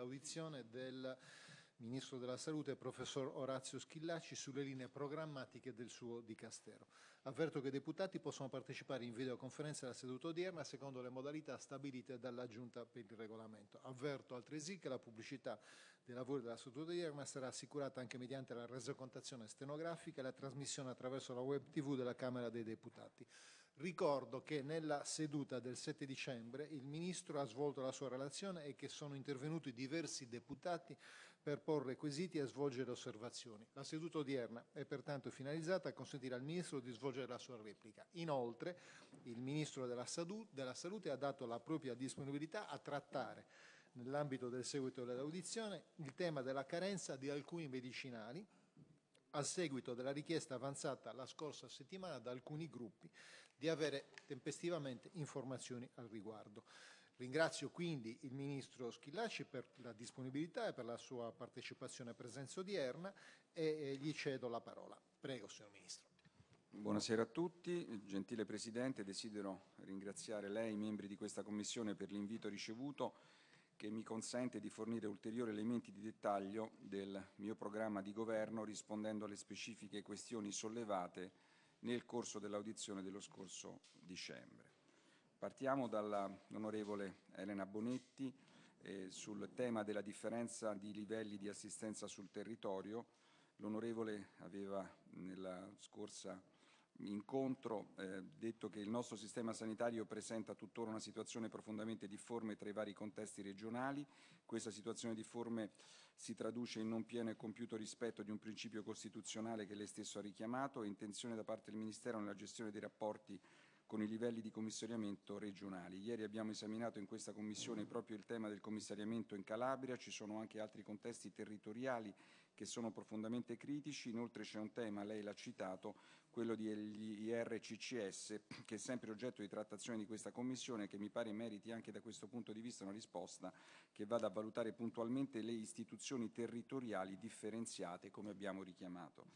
l'audizione del Ministro della Salute, Professor Orazio Schillacci, sulle linee programmatiche del suo dicastero. Avverto che i deputati possono partecipare in videoconferenza alla seduta odierna secondo le modalità stabilite dalla Giunta per il regolamento. Avverto altresì che la pubblicità dei lavori della seduta odierna sarà assicurata anche mediante la resocontazione stenografica e la trasmissione attraverso la web TV della Camera dei Deputati. Ricordo che nella seduta del 7 dicembre il Ministro ha svolto la sua relazione e che sono intervenuti diversi deputati per porre quesiti e svolgere osservazioni. La seduta odierna è pertanto finalizzata a consentire al Ministro di svolgere la sua replica. Inoltre il Ministro della, Salu della Salute ha dato la propria disponibilità a trattare nell'ambito del seguito dell'audizione il tema della carenza di alcuni medicinali a seguito della richiesta avanzata la scorsa settimana da alcuni gruppi di avere tempestivamente informazioni al riguardo. Ringrazio quindi il Ministro Schillaci per la disponibilità e per la sua partecipazione e presenza odierna e gli cedo la parola. Prego, signor Ministro. Buonasera a tutti. Gentile Presidente, desidero ringraziare lei, e i membri di questa Commissione, per l'invito ricevuto che mi consente di fornire ulteriori elementi di dettaglio del mio programma di governo rispondendo alle specifiche questioni sollevate nel corso dell'audizione dello scorso dicembre. Partiamo dall'onorevole Elena Bonetti eh, sul tema della differenza di livelli di assistenza sul territorio. L'onorevole aveva nella scorsa incontro, eh, detto che il nostro sistema sanitario presenta tuttora una situazione profondamente difforme tra i vari contesti regionali, questa situazione difforme si traduce in non pieno e compiuto rispetto di un principio costituzionale che lei stesso ha richiamato e intenzione da parte del Ministero nella gestione dei rapporti con i livelli di commissariamento regionali. Ieri abbiamo esaminato in questa Commissione proprio il tema del commissariamento in Calabria, ci sono anche altri contesti territoriali che sono profondamente critici, inoltre c'è un tema, lei l'ha citato, quello degli IRCCS, che è sempre oggetto di trattazione di questa Commissione, e che mi pare meriti anche da questo punto di vista una risposta che vada a valutare puntualmente le istituzioni territoriali differenziate, come abbiamo richiamato.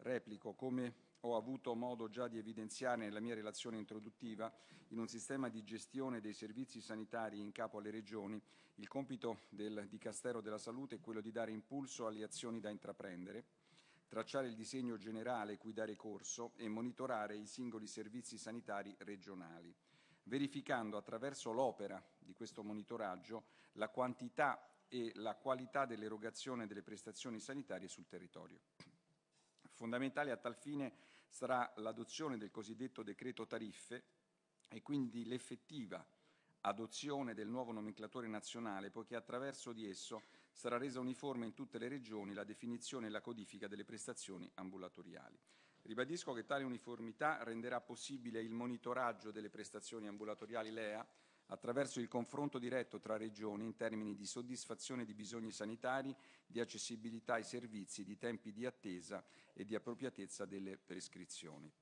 Replico, come ho avuto modo già di evidenziare nella mia relazione introduttiva, in un sistema di gestione dei servizi sanitari in capo alle regioni, il compito del Dicastero della Salute è quello di dare impulso alle azioni da intraprendere tracciare il disegno generale cui dare corso e monitorare i singoli servizi sanitari regionali, verificando attraverso l'opera di questo monitoraggio la quantità e la qualità dell'erogazione delle prestazioni sanitarie sul territorio. Fondamentale a tal fine sarà l'adozione del cosiddetto decreto tariffe e quindi l'effettiva adozione del nuovo nomenclatore nazionale, poiché attraverso di esso sarà resa uniforme in tutte le regioni la definizione e la codifica delle prestazioni ambulatoriali. Ribadisco che tale uniformità renderà possibile il monitoraggio delle prestazioni ambulatoriali LEA attraverso il confronto diretto tra regioni in termini di soddisfazione di bisogni sanitari, di accessibilità ai servizi, di tempi di attesa e di appropriatezza delle prescrizioni.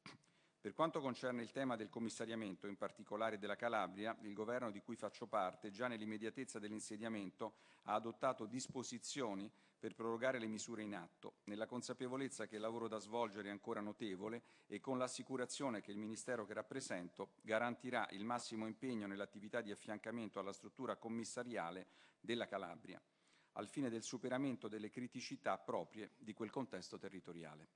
Per quanto concerne il tema del commissariamento, in particolare della Calabria, il governo di cui faccio parte, già nell'immediatezza dell'insediamento, ha adottato disposizioni per prorogare le misure in atto, nella consapevolezza che il lavoro da svolgere è ancora notevole e con l'assicurazione che il Ministero che rappresento garantirà il massimo impegno nell'attività di affiancamento alla struttura commissariale della Calabria, al fine del superamento delle criticità proprie di quel contesto territoriale.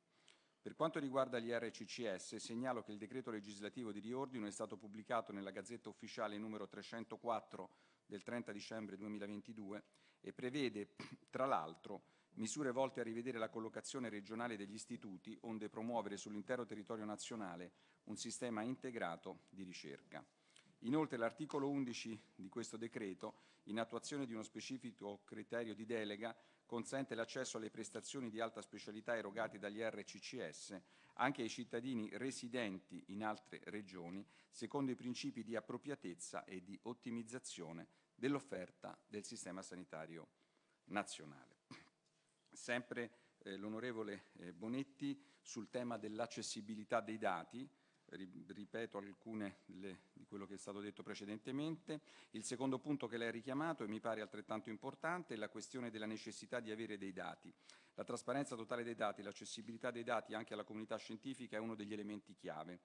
Per quanto riguarda gli RCCS, segnalo che il decreto legislativo di riordino è stato pubblicato nella Gazzetta Ufficiale numero 304 del 30 dicembre 2022 e prevede, tra l'altro, misure volte a rivedere la collocazione regionale degli istituti, onde promuovere sull'intero territorio nazionale un sistema integrato di ricerca. Inoltre l'articolo 11 di questo decreto, in attuazione di uno specifico criterio di delega, consente l'accesso alle prestazioni di alta specialità erogate dagli RCCS anche ai cittadini residenti in altre regioni, secondo i principi di appropriatezza e di ottimizzazione dell'offerta del sistema sanitario nazionale. Sempre eh, l'onorevole eh, Bonetti sul tema dell'accessibilità dei dati, ripeto alcune di quello che è stato detto precedentemente. Il secondo punto che lei ha richiamato e mi pare altrettanto importante è la questione della necessità di avere dei dati. La trasparenza totale dei dati, l'accessibilità dei dati anche alla comunità scientifica è uno degli elementi chiave.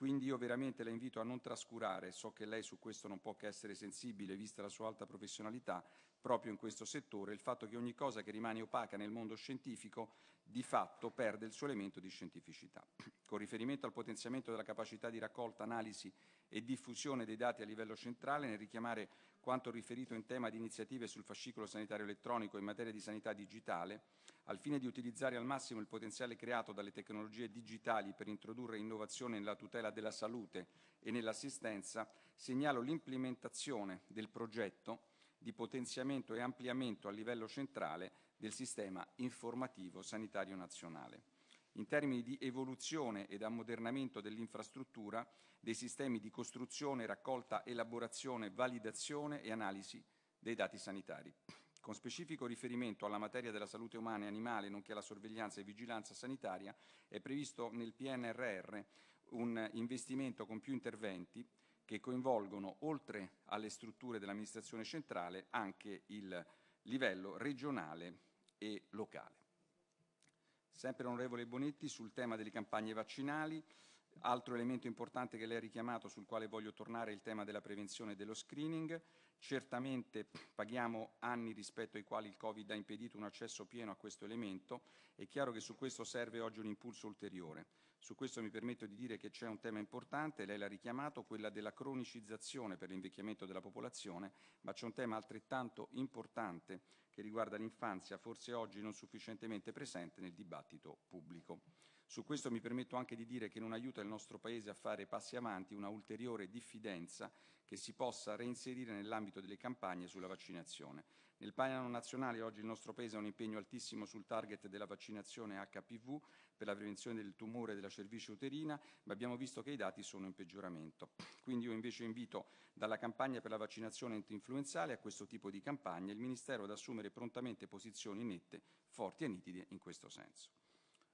Quindi io veramente la invito a non trascurare, so che lei su questo non può che essere sensibile, vista la sua alta professionalità, proprio in questo settore, il fatto che ogni cosa che rimane opaca nel mondo scientifico di fatto perde il suo elemento di scientificità. Con riferimento al potenziamento della capacità di raccolta, analisi e diffusione dei dati a livello centrale, nel richiamare quanto riferito in tema di iniziative sul fascicolo sanitario elettronico in materia di sanità digitale, al fine di utilizzare al massimo il potenziale creato dalle tecnologie digitali per introdurre innovazione nella tutela della salute e nell'assistenza, segnalo l'implementazione del progetto di potenziamento e ampliamento a livello centrale del sistema informativo sanitario nazionale in termini di evoluzione ed ammodernamento dell'infrastruttura, dei sistemi di costruzione, raccolta, elaborazione, validazione e analisi dei dati sanitari. Con specifico riferimento alla materia della salute umana e animale, nonché alla sorveglianza e vigilanza sanitaria, è previsto nel PNRR un investimento con più interventi che coinvolgono, oltre alle strutture dell'amministrazione centrale, anche il livello regionale e locale. Sempre l'onorevole Bonetti sul tema delle campagne vaccinali, altro elemento importante che lei ha richiamato sul quale voglio tornare è il tema della prevenzione e dello screening. Certamente paghiamo anni rispetto ai quali il Covid ha impedito un accesso pieno a questo elemento, è chiaro che su questo serve oggi un impulso ulteriore. Su questo mi permetto di dire che c'è un tema importante, lei l'ha richiamato, quella della cronicizzazione per l'invecchiamento della popolazione, ma c'è un tema altrettanto importante che riguarda l'infanzia, forse oggi non sufficientemente presente nel dibattito pubblico. Su questo mi permetto anche di dire che non aiuta il nostro Paese a fare passi avanti una ulteriore diffidenza che si possa reinserire nell'ambito delle campagne sulla vaccinazione. Nel piano nazionale oggi il nostro Paese ha un impegno altissimo sul target della vaccinazione HPV per la prevenzione del tumore della cervice uterina, ma abbiamo visto che i dati sono in peggioramento. Quindi io invece invito dalla campagna per la vaccinazione influenzale a questo tipo di campagna il Ministero ad assumere prontamente posizioni nette, forti e nitide in questo senso.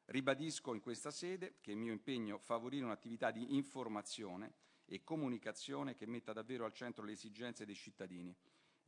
Ribadisco in questa sede che è mio impegno favorire un'attività di informazione e comunicazione che metta davvero al centro le esigenze dei cittadini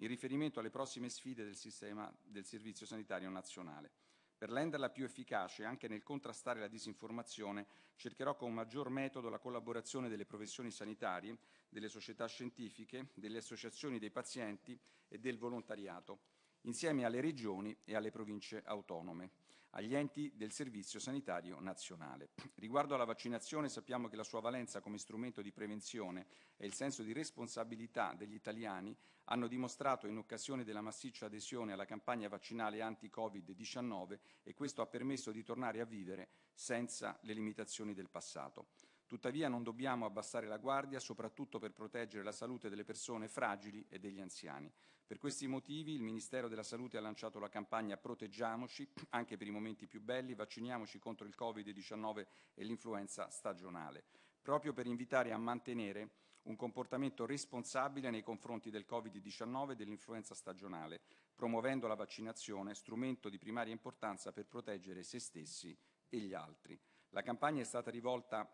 in riferimento alle prossime sfide del sistema del Servizio Sanitario Nazionale. Per renderla più efficace anche nel contrastare la disinformazione, cercherò con maggior metodo la collaborazione delle professioni sanitarie, delle società scientifiche, delle associazioni dei pazienti e del volontariato, insieme alle regioni e alle province autonome agli enti del Servizio Sanitario Nazionale. Riguardo alla vaccinazione sappiamo che la sua valenza come strumento di prevenzione e il senso di responsabilità degli italiani hanno dimostrato in occasione della massiccia adesione alla campagna vaccinale anti-Covid-19 e questo ha permesso di tornare a vivere senza le limitazioni del passato. Tuttavia non dobbiamo abbassare la guardia, soprattutto per proteggere la salute delle persone fragili e degli anziani. Per questi motivi il Ministero della Salute ha lanciato la campagna Proteggiamoci, anche per i momenti più belli, vacciniamoci contro il Covid-19 e l'influenza stagionale, proprio per invitare a mantenere un comportamento responsabile nei confronti del Covid-19 e dell'influenza stagionale, promuovendo la vaccinazione, strumento di primaria importanza per proteggere se stessi e gli altri. La campagna è stata rivolta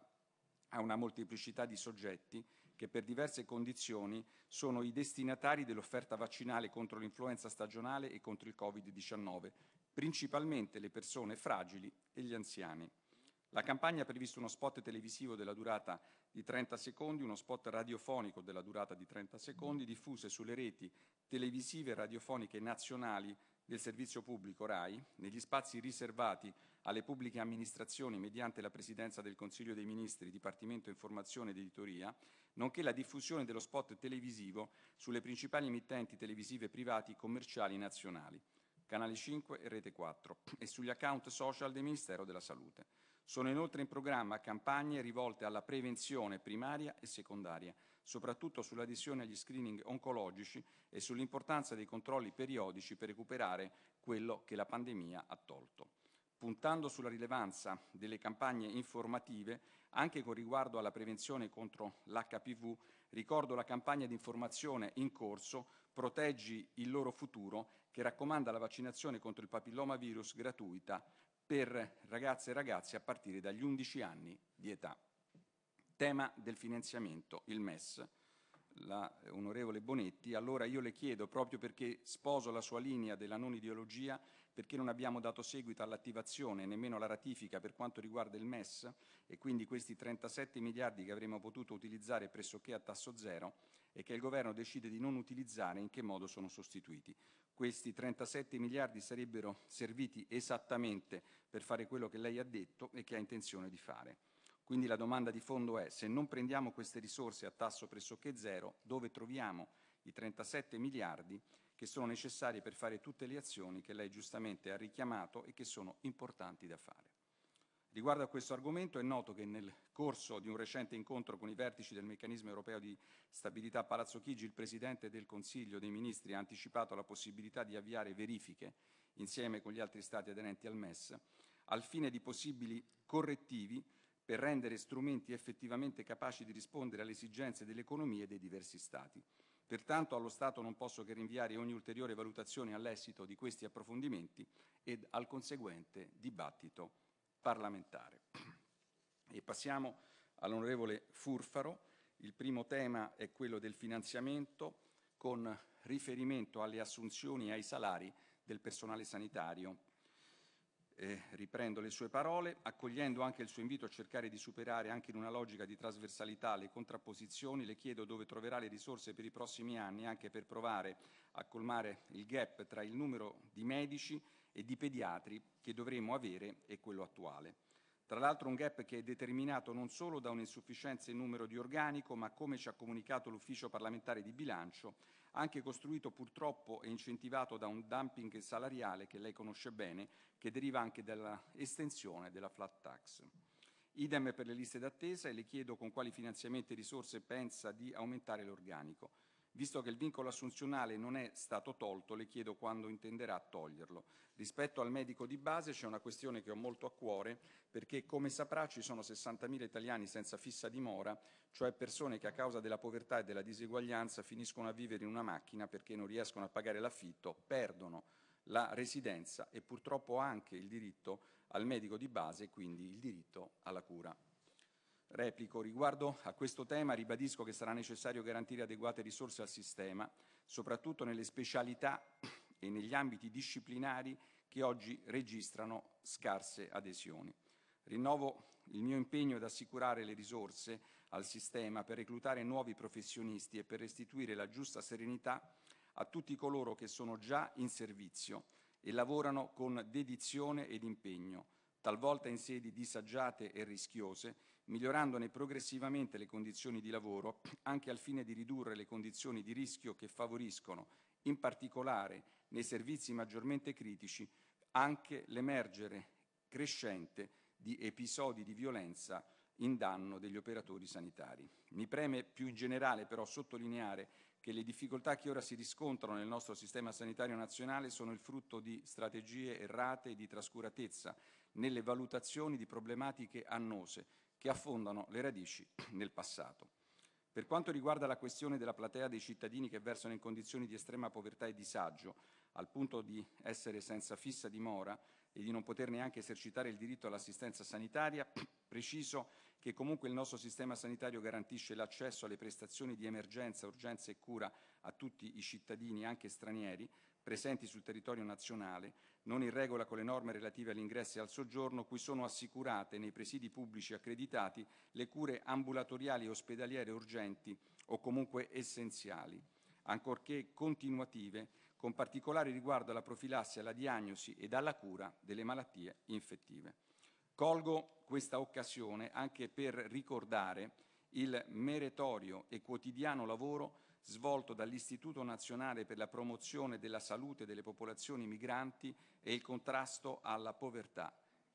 a una molteplicità di soggetti che per diverse condizioni sono i destinatari dell'offerta vaccinale contro l'influenza stagionale e contro il Covid-19, principalmente le persone fragili e gli anziani. La campagna ha previsto uno spot televisivo della durata di 30 secondi, uno spot radiofonico della durata di 30 secondi, diffuse sulle reti televisive e radiofoniche nazionali del servizio pubblico RAI, negli spazi riservati alle pubbliche amministrazioni mediante la Presidenza del Consiglio dei Ministri, Dipartimento Informazione ed Editoria, nonché la diffusione dello spot televisivo sulle principali emittenti televisive privati commerciali nazionali, Canale 5 e Rete 4, e sugli account social del Ministero della Salute. Sono inoltre in programma campagne rivolte alla prevenzione primaria e secondaria, soprattutto sull'adesione agli screening oncologici e sull'importanza dei controlli periodici per recuperare quello che la pandemia ha tolto puntando sulla rilevanza delle campagne informative anche con riguardo alla prevenzione contro l'HPV, ricordo la campagna di informazione in corso Proteggi il loro futuro che raccomanda la vaccinazione contro il papillomavirus gratuita per ragazze e ragazzi a partire dagli 11 anni di età. Tema del finanziamento, il MES l'onorevole Bonetti, allora io le chiedo, proprio perché sposo la sua linea della non ideologia, perché non abbiamo dato seguito all'attivazione, nemmeno alla ratifica per quanto riguarda il MES e quindi questi 37 miliardi che avremmo potuto utilizzare pressoché a tasso zero e che il governo decide di non utilizzare, in che modo sono sostituiti. Questi 37 miliardi sarebbero serviti esattamente per fare quello che lei ha detto e che ha intenzione di fare. Quindi la domanda di fondo è se non prendiamo queste risorse a tasso pressoché zero, dove troviamo i 37 miliardi che sono necessari per fare tutte le azioni che lei giustamente ha richiamato e che sono importanti da fare. Riguardo a questo argomento è noto che nel corso di un recente incontro con i vertici del meccanismo europeo di stabilità a Palazzo Chigi il Presidente del Consiglio dei Ministri ha anticipato la possibilità di avviare verifiche insieme con gli altri Stati aderenti al MES al fine di possibili correttivi per rendere strumenti effettivamente capaci di rispondere alle esigenze delle economie dei diversi Stati. Pertanto allo Stato non posso che rinviare ogni ulteriore valutazione all'esito di questi approfondimenti ed al conseguente dibattito parlamentare. E passiamo all'onorevole Furfaro. Il primo tema è quello del finanziamento con riferimento alle assunzioni e ai salari del personale sanitario eh, riprendo le sue parole, accogliendo anche il suo invito a cercare di superare anche in una logica di trasversalità le contrapposizioni, le chiedo dove troverà le risorse per i prossimi anni anche per provare a colmare il gap tra il numero di medici e di pediatri che dovremmo avere e quello attuale. Tra l'altro un gap che è determinato non solo da un'insufficienza in numero di organico, ma come ci ha comunicato l'Ufficio parlamentare di bilancio, anche costruito purtroppo e incentivato da un dumping salariale che lei conosce bene, che deriva anche dall'estensione della flat tax. Idem per le liste d'attesa e le chiedo con quali finanziamenti e risorse pensa di aumentare l'organico. Visto che il vincolo assunzionale non è stato tolto, le chiedo quando intenderà toglierlo. Rispetto al medico di base c'è una questione che ho molto a cuore perché, come saprà, ci sono 60.000 italiani senza fissa dimora cioè persone che a causa della povertà e della diseguaglianza finiscono a vivere in una macchina perché non riescono a pagare l'affitto, perdono la residenza e purtroppo anche il diritto al medico di base e quindi il diritto alla cura. Replico, riguardo a questo tema ribadisco che sarà necessario garantire adeguate risorse al sistema, soprattutto nelle specialità e negli ambiti disciplinari che oggi registrano scarse adesioni. Rinnovo il mio impegno ad assicurare le risorse al sistema per reclutare nuovi professionisti e per restituire la giusta serenità a tutti coloro che sono già in servizio e lavorano con dedizione ed impegno, talvolta in sedi disagiate e rischiose, migliorandone progressivamente le condizioni di lavoro, anche al fine di ridurre le condizioni di rischio che favoriscono, in particolare nei servizi maggiormente critici, anche l'emergere crescente di episodi di violenza in danno degli operatori sanitari. Mi preme più in generale però sottolineare che le difficoltà che ora si riscontrano nel nostro sistema sanitario nazionale sono il frutto di strategie errate e di trascuratezza nelle valutazioni di problematiche annose che affondano le radici nel passato. Per quanto riguarda la questione della platea dei cittadini che versano in condizioni di estrema povertà e disagio, al punto di essere senza fissa dimora e di non poter neanche esercitare il diritto all'assistenza sanitaria, preciso che comunque il nostro sistema sanitario garantisce l'accesso alle prestazioni di emergenza, urgenza e cura a tutti i cittadini, anche stranieri, presenti sul territorio nazionale, non in regola con le norme relative all'ingresso e al soggiorno, cui sono assicurate nei presidi pubblici accreditati le cure ambulatoriali e ospedaliere urgenti o comunque essenziali, ancorché continuative, con particolare riguardo alla profilassi, alla diagnosi ed alla cura delle malattie infettive. Colgo questa occasione anche per ricordare il meritorio e quotidiano lavoro svolto dall'Istituto Nazionale per la promozione della salute delle popolazioni migranti e il contrasto alla povertà,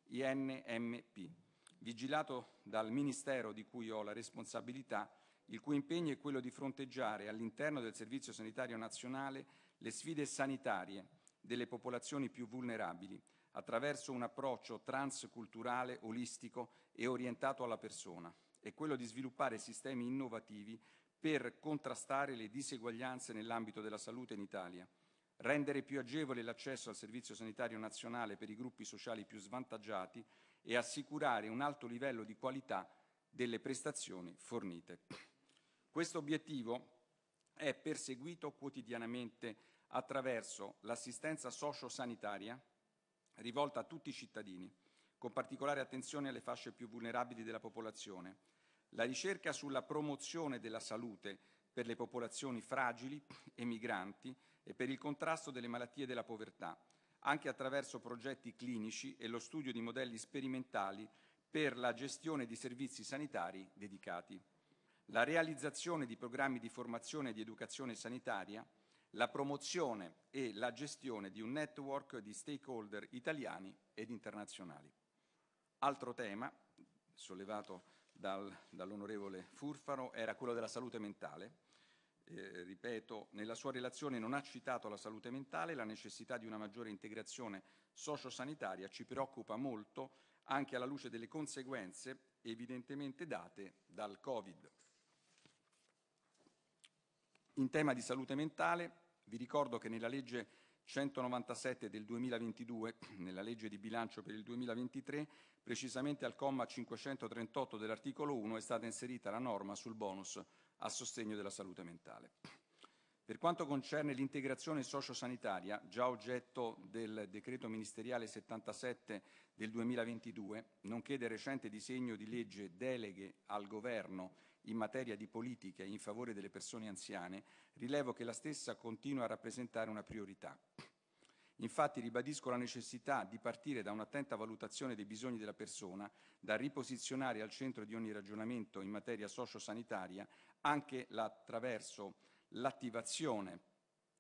INMP, vigilato dal Ministero di cui ho la responsabilità, il cui impegno è quello di fronteggiare all'interno del Servizio Sanitario Nazionale le sfide sanitarie delle popolazioni più vulnerabili, attraverso un approccio transculturale, olistico e orientato alla persona, è quello di sviluppare sistemi innovativi per contrastare le diseguaglianze nell'ambito della salute in Italia, rendere più agevole l'accesso al servizio sanitario nazionale per i gruppi sociali più svantaggiati e assicurare un alto livello di qualità delle prestazioni fornite. Questo obiettivo è perseguito quotidianamente attraverso l'assistenza sociosanitaria, rivolta a tutti i cittadini, con particolare attenzione alle fasce più vulnerabili della popolazione. La ricerca sulla promozione della salute per le popolazioni fragili e migranti e per il contrasto delle malattie della povertà, anche attraverso progetti clinici e lo studio di modelli sperimentali per la gestione di servizi sanitari dedicati. La realizzazione di programmi di formazione e di educazione sanitaria la promozione e la gestione di un network di stakeholder italiani ed internazionali. Altro tema sollevato dal, dall'onorevole Furfaro era quello della salute mentale. Eh, ripeto, nella sua relazione non ha citato la salute mentale, la necessità di una maggiore integrazione sociosanitaria ci preoccupa molto anche alla luce delle conseguenze evidentemente date dal Covid. In tema di salute mentale vi ricordo che nella legge 197 del 2022, nella legge di bilancio per il 2023, precisamente al comma 538 dell'articolo 1 è stata inserita la norma sul bonus a sostegno della salute mentale. Per quanto concerne l'integrazione sociosanitaria, già oggetto del decreto ministeriale 77 del 2022, nonché del recente disegno di legge deleghe al governo in materia di politiche in favore delle persone anziane, rilevo che la stessa continua a rappresentare una priorità. Infatti ribadisco la necessità di partire da un'attenta valutazione dei bisogni della persona, da riposizionare al centro di ogni ragionamento in materia sociosanitaria anche attraverso l'attivazione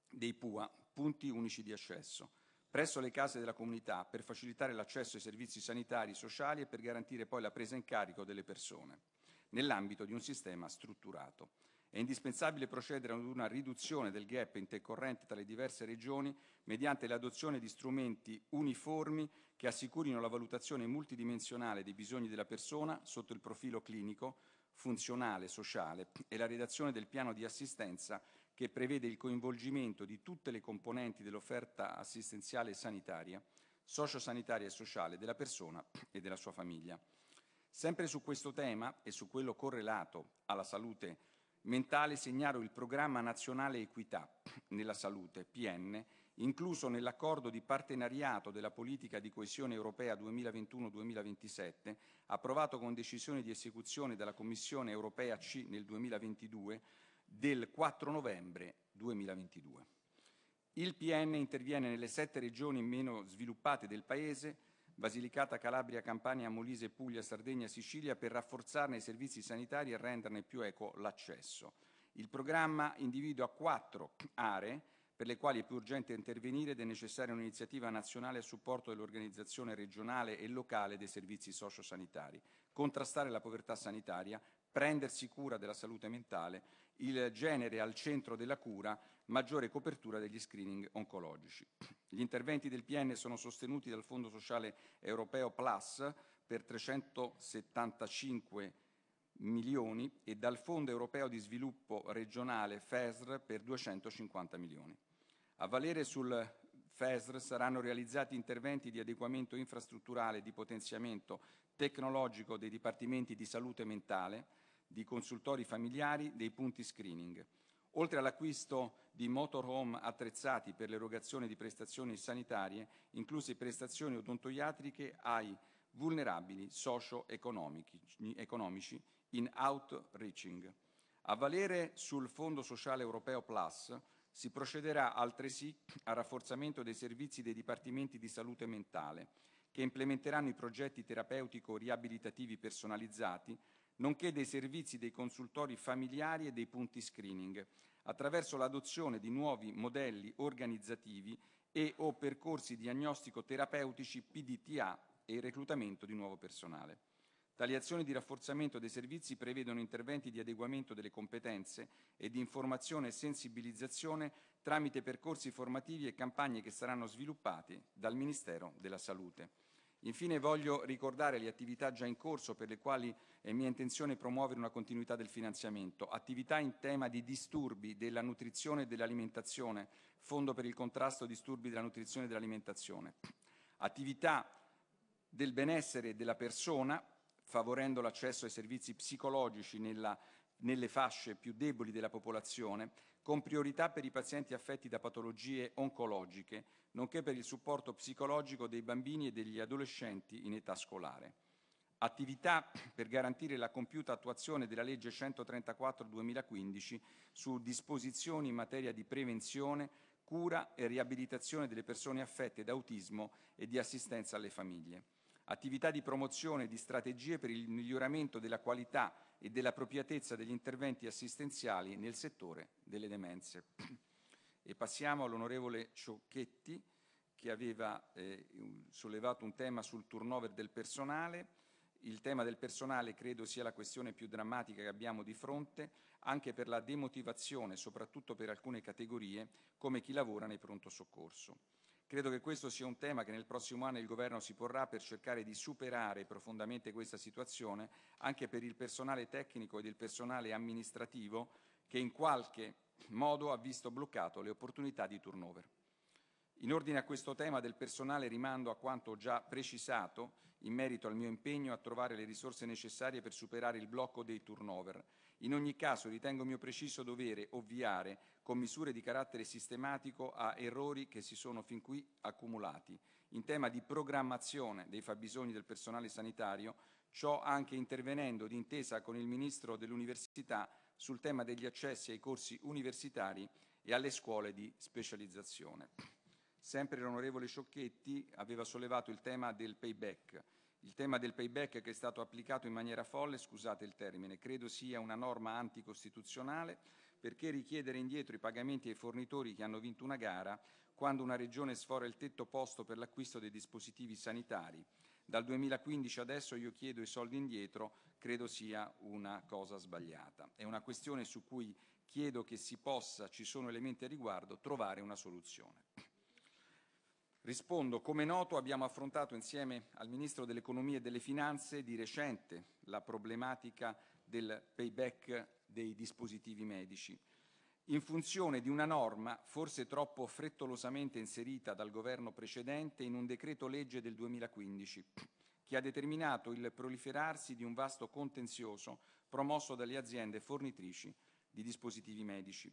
dei PUA, punti unici di accesso, presso le case della comunità per facilitare l'accesso ai servizi sanitari, sociali e per garantire poi la presa in carico delle persone nell'ambito di un sistema strutturato. È indispensabile procedere ad una riduzione del gap intercorrente tra le diverse regioni mediante l'adozione di strumenti uniformi che assicurino la valutazione multidimensionale dei bisogni della persona sotto il profilo clinico, funzionale, sociale e la redazione del piano di assistenza che prevede il coinvolgimento di tutte le componenti dell'offerta assistenziale e sanitaria, sociosanitaria e sociale della persona e della sua famiglia. Sempre su questo tema e su quello correlato alla salute mentale segnalo il programma nazionale Equità nella salute, PN, incluso nell'accordo di partenariato della politica di coesione europea 2021-2027, approvato con decisione di esecuzione dalla Commissione europea C nel 2022 del 4 novembre 2022. Il PN interviene nelle sette regioni meno sviluppate del Paese, Basilicata, Calabria, Campania, Molise, Puglia, Sardegna, Sicilia per rafforzarne i servizi sanitari e renderne più equo l'accesso. Il programma individua quattro aree per le quali è più urgente intervenire ed è necessaria un'iniziativa nazionale a supporto dell'organizzazione regionale e locale dei servizi sociosanitari, contrastare la povertà sanitaria, prendersi cura della salute mentale, il genere al centro della cura maggiore copertura degli screening oncologici. Gli interventi del PN sono sostenuti dal Fondo Sociale Europeo Plus per 375 milioni e dal Fondo Europeo di Sviluppo Regionale FESR per 250 milioni. A valere sul FESR saranno realizzati interventi di adeguamento infrastrutturale e di potenziamento tecnologico dei dipartimenti di salute mentale, di consultori familiari, dei punti screening. Oltre all'acquisto di motorhome attrezzati per l'erogazione di prestazioni sanitarie, incluse prestazioni odontoiatriche ai vulnerabili socio-economici in outreaching. A valere sul Fondo Sociale Europeo Plus si procederà altresì al rafforzamento dei servizi dei dipartimenti di salute mentale, che implementeranno i progetti terapeutico-riabilitativi personalizzati, nonché dei servizi dei consultori familiari e dei punti screening, attraverso l'adozione di nuovi modelli organizzativi e o percorsi diagnostico-terapeutici PDTA e il reclutamento di nuovo personale. Tali azioni di rafforzamento dei servizi prevedono interventi di adeguamento delle competenze e di informazione e sensibilizzazione tramite percorsi formativi e campagne che saranno sviluppati dal Ministero della Salute. Infine voglio ricordare le attività già in corso per le quali è mia intenzione promuovere una continuità del finanziamento, attività in tema di disturbi della nutrizione e dell'alimentazione, Fondo per il contrasto a disturbi della nutrizione e dell'alimentazione, attività del benessere della persona, favorendo l'accesso ai servizi psicologici nella, nelle fasce più deboli della popolazione con priorità per i pazienti affetti da patologie oncologiche, nonché per il supporto psicologico dei bambini e degli adolescenti in età scolare. Attività per garantire la compiuta attuazione della legge 134-2015 su disposizioni in materia di prevenzione, cura e riabilitazione delle persone affette da autismo e di assistenza alle famiglie. Attività di promozione di strategie per il miglioramento della qualità e dell'appropriatezza degli interventi assistenziali nel settore delle demenze. E passiamo all'onorevole Ciocchetti che aveva eh, sollevato un tema sul turnover del personale. Il tema del personale credo sia la questione più drammatica che abbiamo di fronte, anche per la demotivazione, soprattutto per alcune categorie, come chi lavora nei pronto soccorso. Credo che questo sia un tema che nel prossimo anno il Governo si porrà per cercare di superare profondamente questa situazione anche per il personale tecnico ed il personale amministrativo che in qualche modo ha visto bloccato le opportunità di turnover. In ordine a questo tema del personale rimando a quanto ho già precisato in merito al mio impegno a trovare le risorse necessarie per superare il blocco dei turnover. In ogni caso ritengo mio preciso dovere ovviare con misure di carattere sistematico a errori che si sono fin qui accumulati. In tema di programmazione dei fabbisogni del personale sanitario, ciò anche intervenendo d'intesa con il Ministro dell'Università sul tema degli accessi ai corsi universitari e alle scuole di specializzazione. Sempre l'onorevole Sciocchetti aveva sollevato il tema del payback. Il tema del payback che è stato applicato in maniera folle, scusate il termine, credo sia una norma anticostituzionale perché richiedere indietro i pagamenti ai fornitori che hanno vinto una gara quando una regione sfora il tetto posto per l'acquisto dei dispositivi sanitari. Dal 2015 adesso io chiedo i soldi indietro, credo sia una cosa sbagliata. È una questione su cui chiedo che si possa, ci sono elementi a riguardo, trovare una soluzione. Rispondo, come noto abbiamo affrontato insieme al Ministro dell'Economia e delle Finanze di recente la problematica del payback dei dispositivi medici, in funzione di una norma forse troppo frettolosamente inserita dal governo precedente in un decreto legge del 2015, che ha determinato il proliferarsi di un vasto contenzioso promosso dalle aziende fornitrici di dispositivi medici.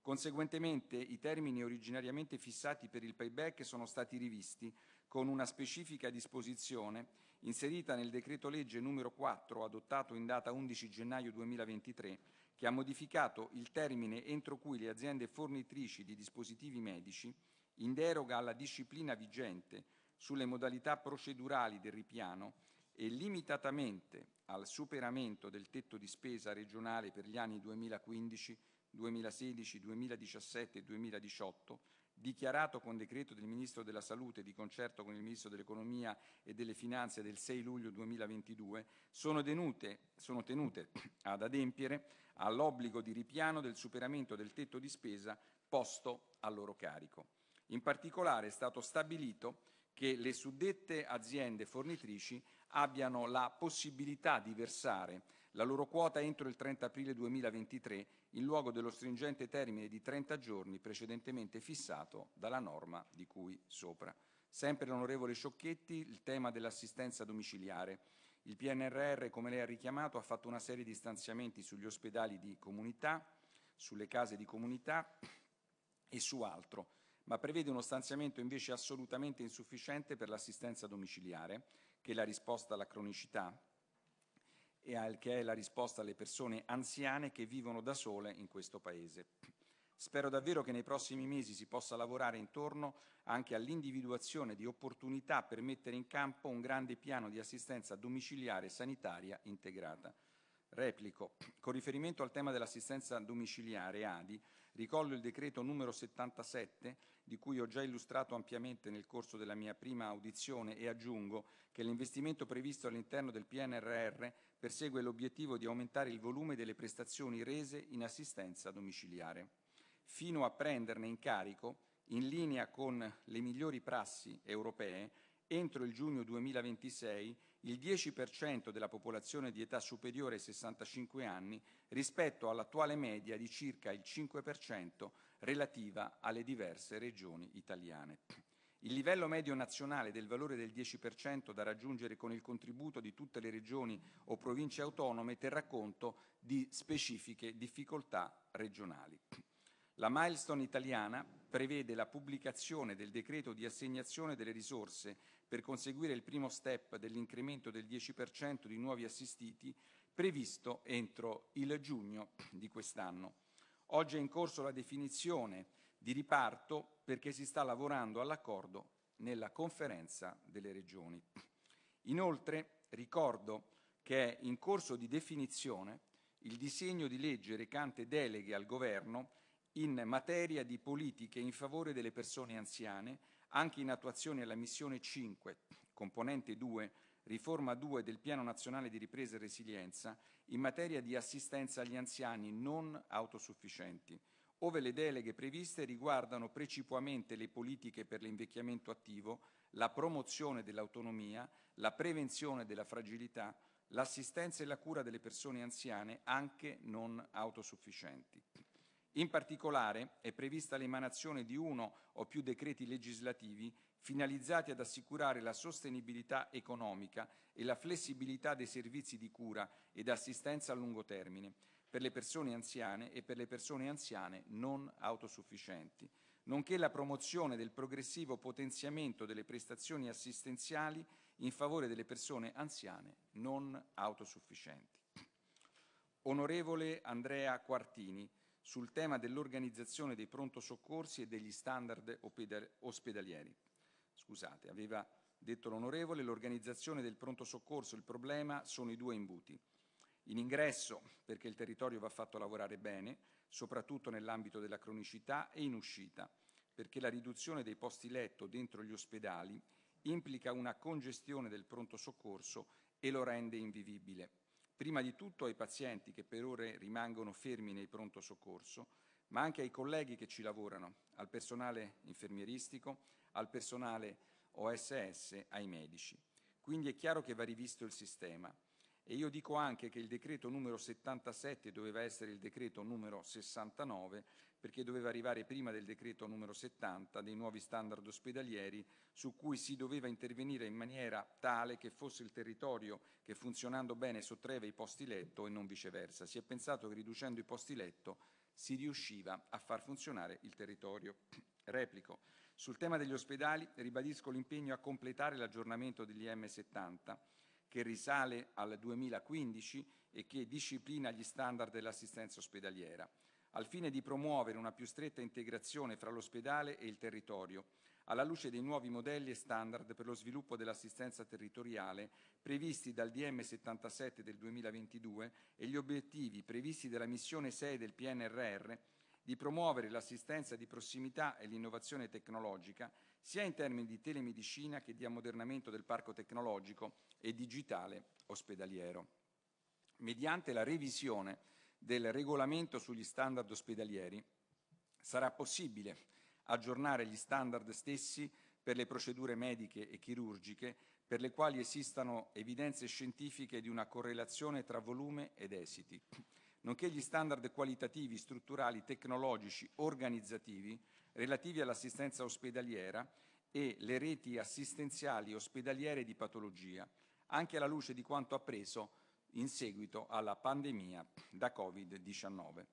Conseguentemente i termini originariamente fissati per il payback sono stati rivisti con una specifica disposizione inserita nel decreto legge numero 4 adottato in data 11 gennaio 2023 che ha modificato il termine entro cui le aziende fornitrici di dispositivi medici, in deroga alla disciplina vigente sulle modalità procedurali del ripiano e limitatamente al superamento del tetto di spesa regionale per gli anni 2015, 2016, 2017 e 2018, dichiarato con decreto del Ministro della Salute di concerto con il Ministro dell'Economia e delle Finanze del 6 luglio 2022, sono, denute, sono tenute ad adempiere all'obbligo di ripiano del superamento del tetto di spesa posto a loro carico. In particolare è stato stabilito che le suddette aziende fornitrici abbiano la possibilità di versare la loro quota entro il 30 aprile 2023, in luogo dello stringente termine di 30 giorni precedentemente fissato dalla norma di cui sopra. Sempre l'onorevole Sciocchetti, il tema dell'assistenza domiciliare. Il PNRR, come lei ha richiamato, ha fatto una serie di stanziamenti sugli ospedali di comunità, sulle case di comunità e su altro, ma prevede uno stanziamento invece assolutamente insufficiente per l'assistenza domiciliare, che è la risposta alla cronicità, e al, che è la risposta alle persone anziane che vivono da sole in questo Paese. Spero davvero che nei prossimi mesi si possa lavorare intorno anche all'individuazione di opportunità per mettere in campo un grande piano di assistenza domiciliare sanitaria integrata. Replico. Con riferimento al tema dell'assistenza domiciliare ADI, Ricollo il decreto numero 77, di cui ho già illustrato ampiamente nel corso della mia prima audizione e aggiungo che l'investimento previsto all'interno del PNRR persegue l'obiettivo di aumentare il volume delle prestazioni rese in assistenza domiciliare, fino a prenderne in carico, in linea con le migliori prassi europee, entro il giugno 2026 il 10% della popolazione di età superiore ai 65 anni rispetto all'attuale media di circa il 5% relativa alle diverse regioni italiane. Il livello medio nazionale del valore del 10% da raggiungere con il contributo di tutte le regioni o province autonome terrà conto di specifiche difficoltà regionali. La milestone italiana prevede la pubblicazione del decreto di assegnazione delle risorse per conseguire il primo step dell'incremento del 10% di nuovi assistiti previsto entro il giugno di quest'anno. Oggi è in corso la definizione di riparto perché si sta lavorando all'accordo nella conferenza delle regioni. Inoltre ricordo che è in corso di definizione il disegno di legge recante deleghe al governo in materia di politiche in favore delle persone anziane anche in attuazione alla missione 5, componente 2, riforma 2 del Piano Nazionale di Ripresa e Resilienza in materia di assistenza agli anziani non autosufficienti, ove le deleghe previste riguardano precipuamente le politiche per l'invecchiamento attivo, la promozione dell'autonomia, la prevenzione della fragilità, l'assistenza e la cura delle persone anziane anche non autosufficienti. In particolare è prevista l'emanazione di uno o più decreti legislativi finalizzati ad assicurare la sostenibilità economica e la flessibilità dei servizi di cura ed assistenza a lungo termine per le persone anziane e per le persone anziane non autosufficienti, nonché la promozione del progressivo potenziamento delle prestazioni assistenziali in favore delle persone anziane non autosufficienti. Onorevole Andrea Quartini, sul tema dell'organizzazione dei pronto soccorsi e degli standard ospedalieri. Scusate, aveva detto l'onorevole, l'organizzazione del pronto soccorso, il problema sono i due imbuti. In ingresso, perché il territorio va fatto lavorare bene, soprattutto nell'ambito della cronicità, e in uscita, perché la riduzione dei posti letto dentro gli ospedali implica una congestione del pronto soccorso e lo rende invivibile prima di tutto ai pazienti che per ore rimangono fermi nei pronto soccorso, ma anche ai colleghi che ci lavorano, al personale infermieristico, al personale OSS, ai medici. Quindi è chiaro che va rivisto il sistema e io dico anche che il decreto numero 77 doveva essere il decreto numero 69 perché doveva arrivare prima del decreto numero 70 dei nuovi standard ospedalieri su cui si doveva intervenire in maniera tale che fosse il territorio che funzionando bene sottraeva i posti letto e non viceversa. Si è pensato che riducendo i posti letto si riusciva a far funzionare il territorio. Replico. Sul tema degli ospedali ribadisco l'impegno a completare l'aggiornamento degli M70 che risale al 2015 e che disciplina gli standard dell'assistenza ospedaliera, al fine di promuovere una più stretta integrazione fra l'ospedale e il territorio, alla luce dei nuovi modelli e standard per lo sviluppo dell'assistenza territoriale previsti dal DM 77 del 2022 e gli obiettivi previsti dalla missione 6 del PNRR di promuovere l'assistenza di prossimità e l'innovazione tecnologica sia in termini di telemedicina che di ammodernamento del parco tecnologico e digitale ospedaliero, mediante la revisione del regolamento sugli standard ospedalieri sarà possibile aggiornare gli standard stessi per le procedure mediche e chirurgiche per le quali esistano evidenze scientifiche di una correlazione tra volume ed esiti, nonché gli standard qualitativi, strutturali, tecnologici, organizzativi relativi all'assistenza ospedaliera e le reti assistenziali ospedaliere di patologia, anche alla luce di quanto appreso in seguito alla pandemia da Covid-19.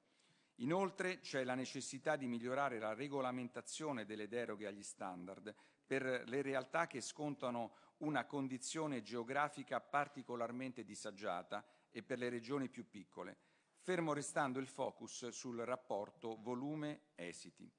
Inoltre c'è la necessità di migliorare la regolamentazione delle deroghe agli standard per le realtà che scontano una condizione geografica particolarmente disagiata e per le regioni più piccole, fermo restando il focus sul rapporto volume-esiti.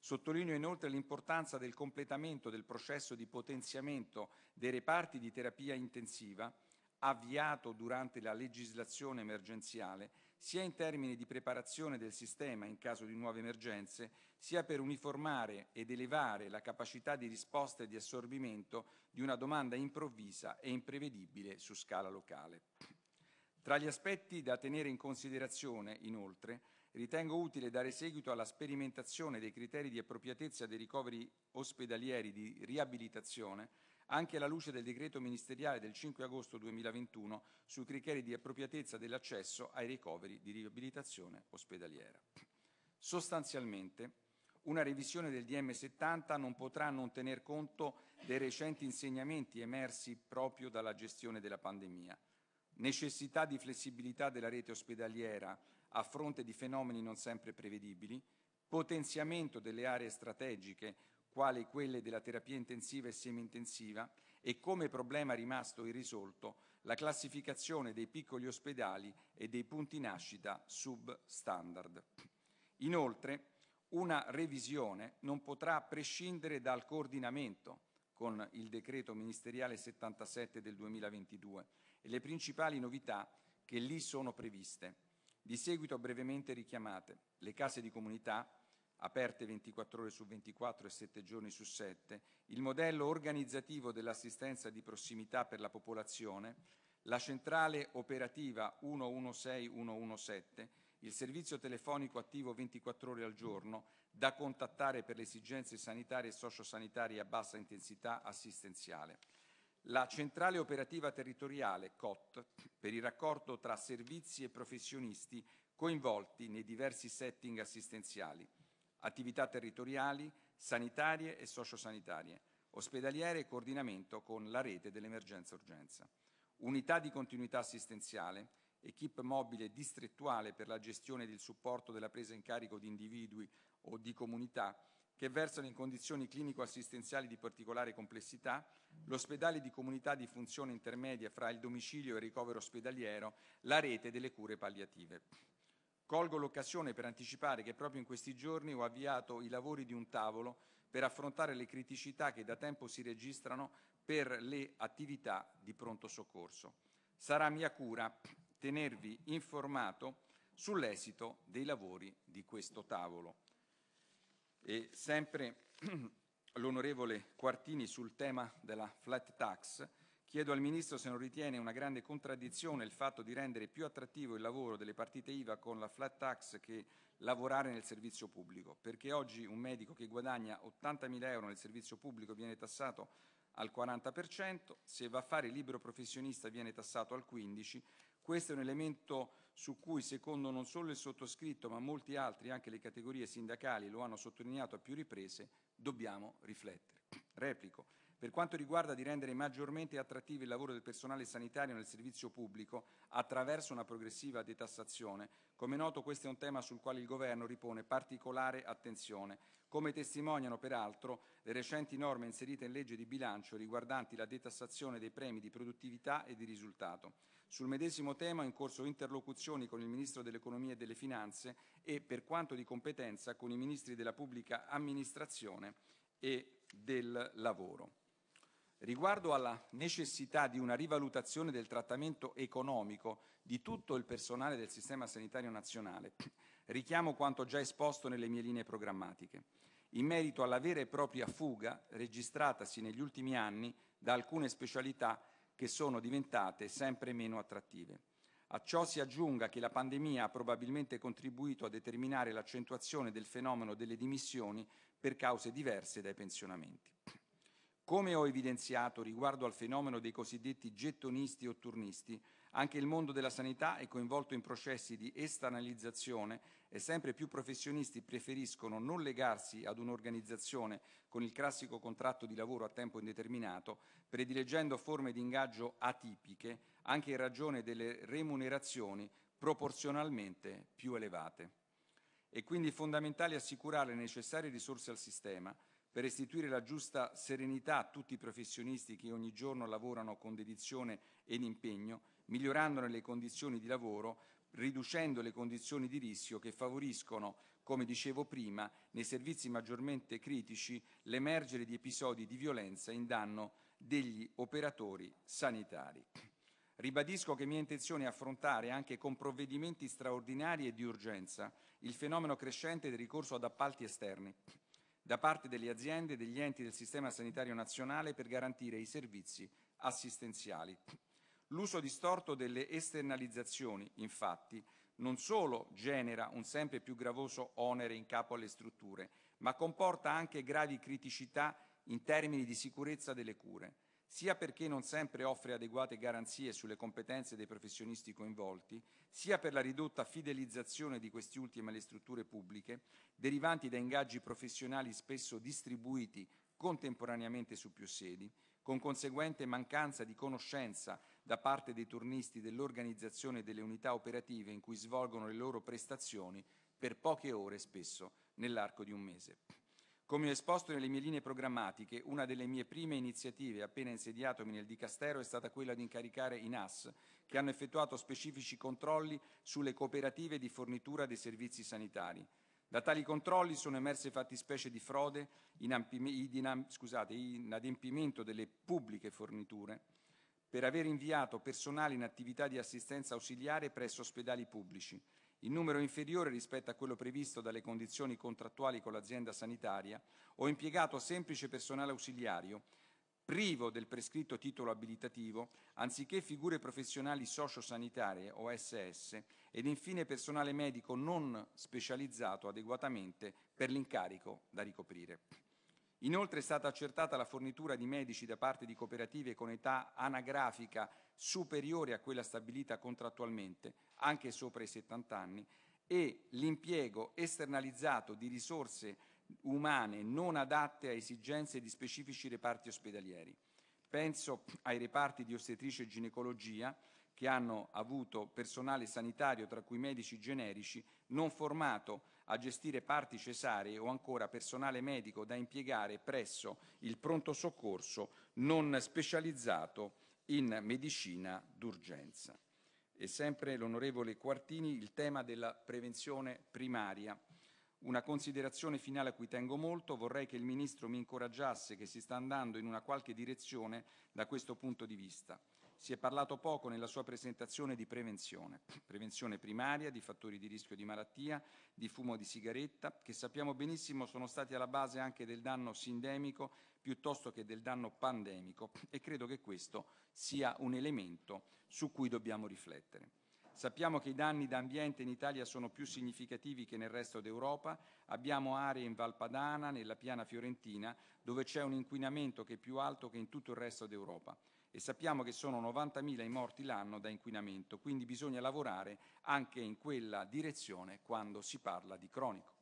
Sottolineo inoltre l'importanza del completamento del processo di potenziamento dei reparti di terapia intensiva avviato durante la legislazione emergenziale, sia in termini di preparazione del sistema in caso di nuove emergenze, sia per uniformare ed elevare la capacità di risposta e di assorbimento di una domanda improvvisa e imprevedibile su scala locale. Tra gli aspetti da tenere in considerazione, inoltre, Ritengo utile dare seguito alla sperimentazione dei criteri di appropriatezza dei ricoveri ospedalieri di riabilitazione anche alla luce del decreto ministeriale del 5 agosto 2021 sui criteri di appropriatezza dell'accesso ai ricoveri di riabilitazione ospedaliera. Sostanzialmente, una revisione del DM70 non potrà non tener conto dei recenti insegnamenti emersi proprio dalla gestione della pandemia. Necessità di flessibilità della rete ospedaliera a fronte di fenomeni non sempre prevedibili, potenziamento delle aree strategiche, quali quelle della terapia intensiva e semi-intensiva, e come problema rimasto irrisolto la classificazione dei piccoli ospedali e dei punti nascita substandard. Inoltre, una revisione non potrà prescindere dal coordinamento con il decreto ministeriale 77 del 2022 e le principali novità che lì sono previste di seguito brevemente richiamate le case di comunità, aperte 24 ore su 24 e 7 giorni su 7, il modello organizzativo dell'assistenza di prossimità per la popolazione, la centrale operativa 116117, il servizio telefonico attivo 24 ore al giorno, da contattare per le esigenze sanitarie e sociosanitarie a bassa intensità assistenziale. La centrale operativa territoriale COT per il raccordo tra servizi e professionisti coinvolti nei diversi setting assistenziali, attività territoriali, sanitarie e sociosanitarie, ospedaliere e coordinamento con la rete dell'emergenza urgenza. Unità di continuità assistenziale, equip mobile distrettuale per la gestione ed il supporto della presa in carico di individui o di comunità che versano in condizioni clinico-assistenziali di particolare complessità, l'ospedale di comunità di funzione intermedia fra il domicilio e il ricovero ospedaliero, la rete delle cure palliative. Colgo l'occasione per anticipare che proprio in questi giorni ho avviato i lavori di un tavolo per affrontare le criticità che da tempo si registrano per le attività di pronto soccorso. Sarà mia cura tenervi informato sull'esito dei lavori di questo tavolo. E sempre l'onorevole Quartini sul tema della flat tax, chiedo al Ministro se non ritiene una grande contraddizione il fatto di rendere più attrattivo il lavoro delle partite IVA con la flat tax che lavorare nel servizio pubblico, perché oggi un medico che guadagna 80.000 euro nel servizio pubblico viene tassato al 40%, se va a fare libero professionista viene tassato al 15%, questo è un elemento su cui, secondo non solo il sottoscritto, ma molti altri, anche le categorie sindacali lo hanno sottolineato a più riprese, dobbiamo riflettere. Replico. Per quanto riguarda di rendere maggiormente attrattivo il lavoro del personale sanitario nel servizio pubblico attraverso una progressiva detassazione, come noto questo è un tema sul quale il Governo ripone particolare attenzione, come testimoniano peraltro le recenti norme inserite in legge di bilancio riguardanti la detassazione dei premi di produttività e di risultato. Sul medesimo tema è in corso interlocuzioni con il Ministro dell'Economia e delle Finanze e, per quanto di competenza, con i Ministri della Pubblica Amministrazione e del Lavoro. Riguardo alla necessità di una rivalutazione del trattamento economico di tutto il personale del Sistema Sanitario Nazionale, richiamo quanto già esposto nelle mie linee programmatiche. In merito alla vera e propria fuga registratasi negli ultimi anni da alcune specialità che sono diventate sempre meno attrattive. A ciò si aggiunga che la pandemia ha probabilmente contribuito a determinare l'accentuazione del fenomeno delle dimissioni per cause diverse dai pensionamenti. Come ho evidenziato riguardo al fenomeno dei cosiddetti gettonisti o turnisti, anche il mondo della sanità è coinvolto in processi di esternalizzazione e sempre più professionisti preferiscono non legarsi ad un'organizzazione con il classico contratto di lavoro a tempo indeterminato, predilegendo forme di ingaggio atipiche anche in ragione delle remunerazioni proporzionalmente più elevate. È quindi fondamentale assicurare le necessarie risorse al sistema per restituire la giusta serenità a tutti i professionisti che ogni giorno lavorano con dedizione ed impegno migliorandone le condizioni di lavoro, riducendo le condizioni di rischio che favoriscono, come dicevo prima, nei servizi maggiormente critici l'emergere di episodi di violenza in danno degli operatori sanitari. Ribadisco che mia intenzione è affrontare anche con provvedimenti straordinari e di urgenza il fenomeno crescente del ricorso ad appalti esterni da parte delle aziende e degli enti del Sistema Sanitario Nazionale per garantire i servizi assistenziali. L'uso distorto delle esternalizzazioni, infatti, non solo genera un sempre più gravoso onere in capo alle strutture, ma comporta anche gravi criticità in termini di sicurezza delle cure, sia perché non sempre offre adeguate garanzie sulle competenze dei professionisti coinvolti, sia per la ridotta fidelizzazione di questi ultimi alle strutture pubbliche, derivanti da ingaggi professionali spesso distribuiti contemporaneamente su più sedi, con conseguente mancanza di conoscenza da parte dei turnisti dell'organizzazione delle unità operative in cui svolgono le loro prestazioni per poche ore spesso nell'arco di un mese. Come ho esposto nelle mie linee programmatiche, una delle mie prime iniziative appena insediatomi nel Dicastero è stata quella di incaricare i NAS, che hanno effettuato specifici controlli sulle cooperative di fornitura dei servizi sanitari. Da tali controlli sono emerse fattispecie di frode, in, scusate, delle pubbliche forniture, per aver inviato personale in attività di assistenza ausiliare presso ospedali pubblici, in numero inferiore rispetto a quello previsto dalle condizioni contrattuali con l'azienda sanitaria, o impiegato semplice personale ausiliario, privo del prescritto titolo abilitativo, anziché figure professionali sociosanitarie o SS, ed infine personale medico non specializzato adeguatamente per l'incarico da ricoprire. Inoltre è stata accertata la fornitura di medici da parte di cooperative con età anagrafica superiore a quella stabilita contrattualmente, anche sopra i 70 anni, e l'impiego esternalizzato di risorse umane non adatte a esigenze di specifici reparti ospedalieri. Penso ai reparti di ostetricia e ginecologia, che hanno avuto personale sanitario, tra cui medici generici, non formato a gestire parti cesaree o ancora personale medico da impiegare presso il pronto soccorso non specializzato in medicina d'urgenza. E sempre l'onorevole Quartini il tema della prevenzione primaria. Una considerazione finale a cui tengo molto, vorrei che il Ministro mi incoraggiasse che si sta andando in una qualche direzione da questo punto di vista. Si è parlato poco nella sua presentazione di prevenzione, prevenzione primaria di fattori di rischio di malattia, di fumo di sigaretta, che sappiamo benissimo sono stati alla base anche del danno sindemico piuttosto che del danno pandemico e credo che questo sia un elemento su cui dobbiamo riflettere. Sappiamo che i danni da ambiente in Italia sono più significativi che nel resto d'Europa. Abbiamo aree in Valpadana, nella piana fiorentina, dove c'è un inquinamento che è più alto che in tutto il resto d'Europa e sappiamo che sono 90.000 i morti l'anno da inquinamento, quindi bisogna lavorare anche in quella direzione quando si parla di cronico.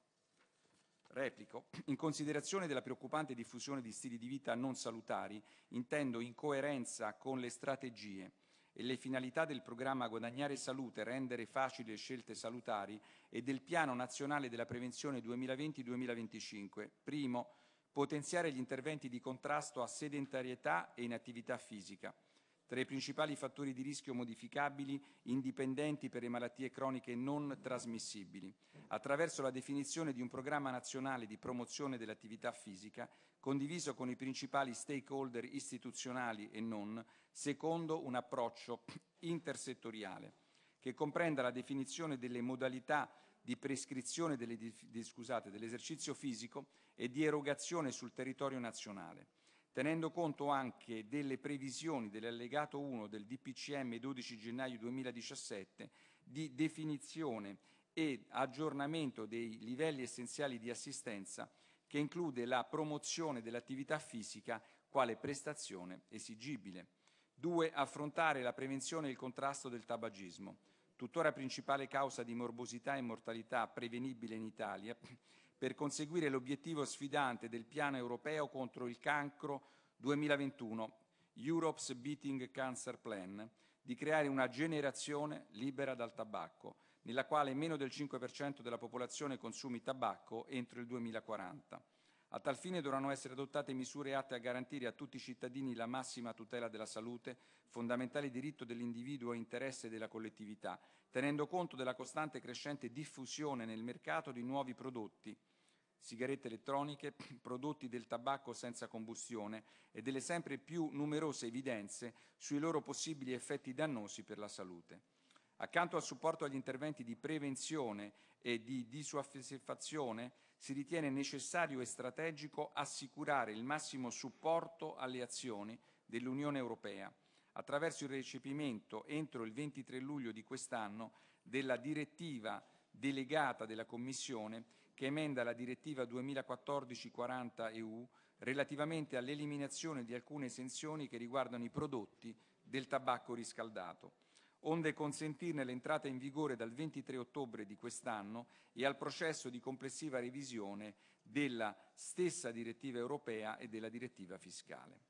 Replico, in considerazione della preoccupante diffusione di stili di vita non salutari, intendo in coerenza con le strategie e le finalità del programma Guadagnare Salute, rendere facili le scelte salutari e del Piano Nazionale della Prevenzione 2020-2025. Primo, potenziare gli interventi di contrasto a sedentarietà e inattività fisica. Tra i principali fattori di rischio modificabili, indipendenti per le malattie croniche non trasmissibili, attraverso la definizione di un programma nazionale di promozione dell'attività fisica, condiviso con i principali stakeholder istituzionali e non, secondo un approccio intersettoriale, che comprenda la definizione delle modalità di prescrizione delle, di, scusate, dell'esercizio fisico e di erogazione sul territorio nazionale, tenendo conto anche delle previsioni dell'allegato 1 del DPCM 12 gennaio 2017 di definizione e aggiornamento dei livelli essenziali di assistenza che include la promozione dell'attività fisica quale prestazione esigibile. 2. Affrontare la prevenzione e il contrasto del tabagismo tuttora principale causa di morbosità e mortalità prevenibile in Italia, per conseguire l'obiettivo sfidante del piano europeo contro il cancro 2021, Europe's Beating Cancer Plan, di creare una generazione libera dal tabacco, nella quale meno del 5% della popolazione consumi tabacco entro il 2040. A tal fine dovranno essere adottate misure atte a garantire a tutti i cittadini la massima tutela della salute, fondamentale diritto dell'individuo e interesse della collettività, tenendo conto della costante e crescente diffusione nel mercato di nuovi prodotti, sigarette elettroniche, prodotti del tabacco senza combustione e delle sempre più numerose evidenze sui loro possibili effetti dannosi per la salute. Accanto al supporto agli interventi di prevenzione e di dissuasifazione, si ritiene necessario e strategico assicurare il massimo supporto alle azioni dell'Unione Europea attraverso il recepimento entro il 23 luglio di quest'anno della direttiva delegata della Commissione che emenda la direttiva 2014-40 EU relativamente all'eliminazione di alcune esenzioni che riguardano i prodotti del tabacco riscaldato onde consentirne l'entrata in vigore dal 23 ottobre di quest'anno e al processo di complessiva revisione della stessa direttiva europea e della direttiva fiscale.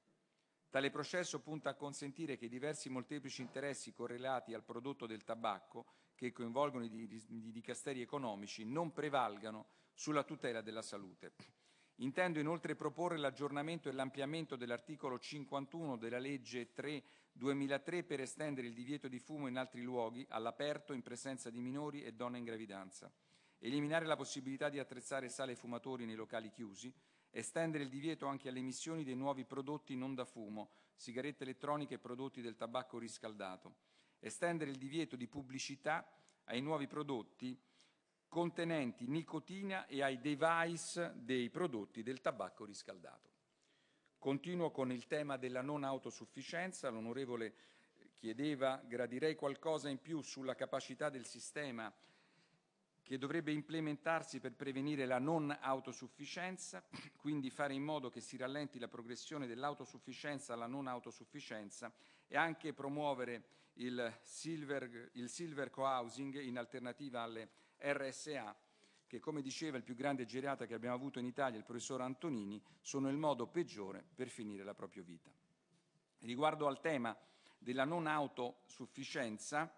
Tale processo punta a consentire che i diversi molteplici interessi correlati al prodotto del tabacco, che coinvolgono i dicasteri economici, non prevalgano sulla tutela della salute. Intendo inoltre proporre l'aggiornamento e l'ampliamento dell'articolo 51 della legge 3 2003 per estendere il divieto di fumo in altri luoghi, all'aperto, in presenza di minori e donne in gravidanza, eliminare la possibilità di attrezzare sale fumatori nei locali chiusi, estendere il divieto anche alle emissioni dei nuovi prodotti non da fumo, sigarette elettroniche e prodotti del tabacco riscaldato, estendere il divieto di pubblicità ai nuovi prodotti contenenti nicotina e ai device dei prodotti del tabacco riscaldato. Continuo con il tema della non autosufficienza. L'onorevole chiedeva, gradirei qualcosa in più sulla capacità del sistema che dovrebbe implementarsi per prevenire la non autosufficienza, quindi fare in modo che si rallenti la progressione dell'autosufficienza alla non autosufficienza e anche promuovere il silver, il silver co-housing in alternativa alle RSA che come diceva il più grande geriata che abbiamo avuto in Italia, il professor Antonini, sono il modo peggiore per finire la propria vita. Riguardo al tema della non autosufficienza,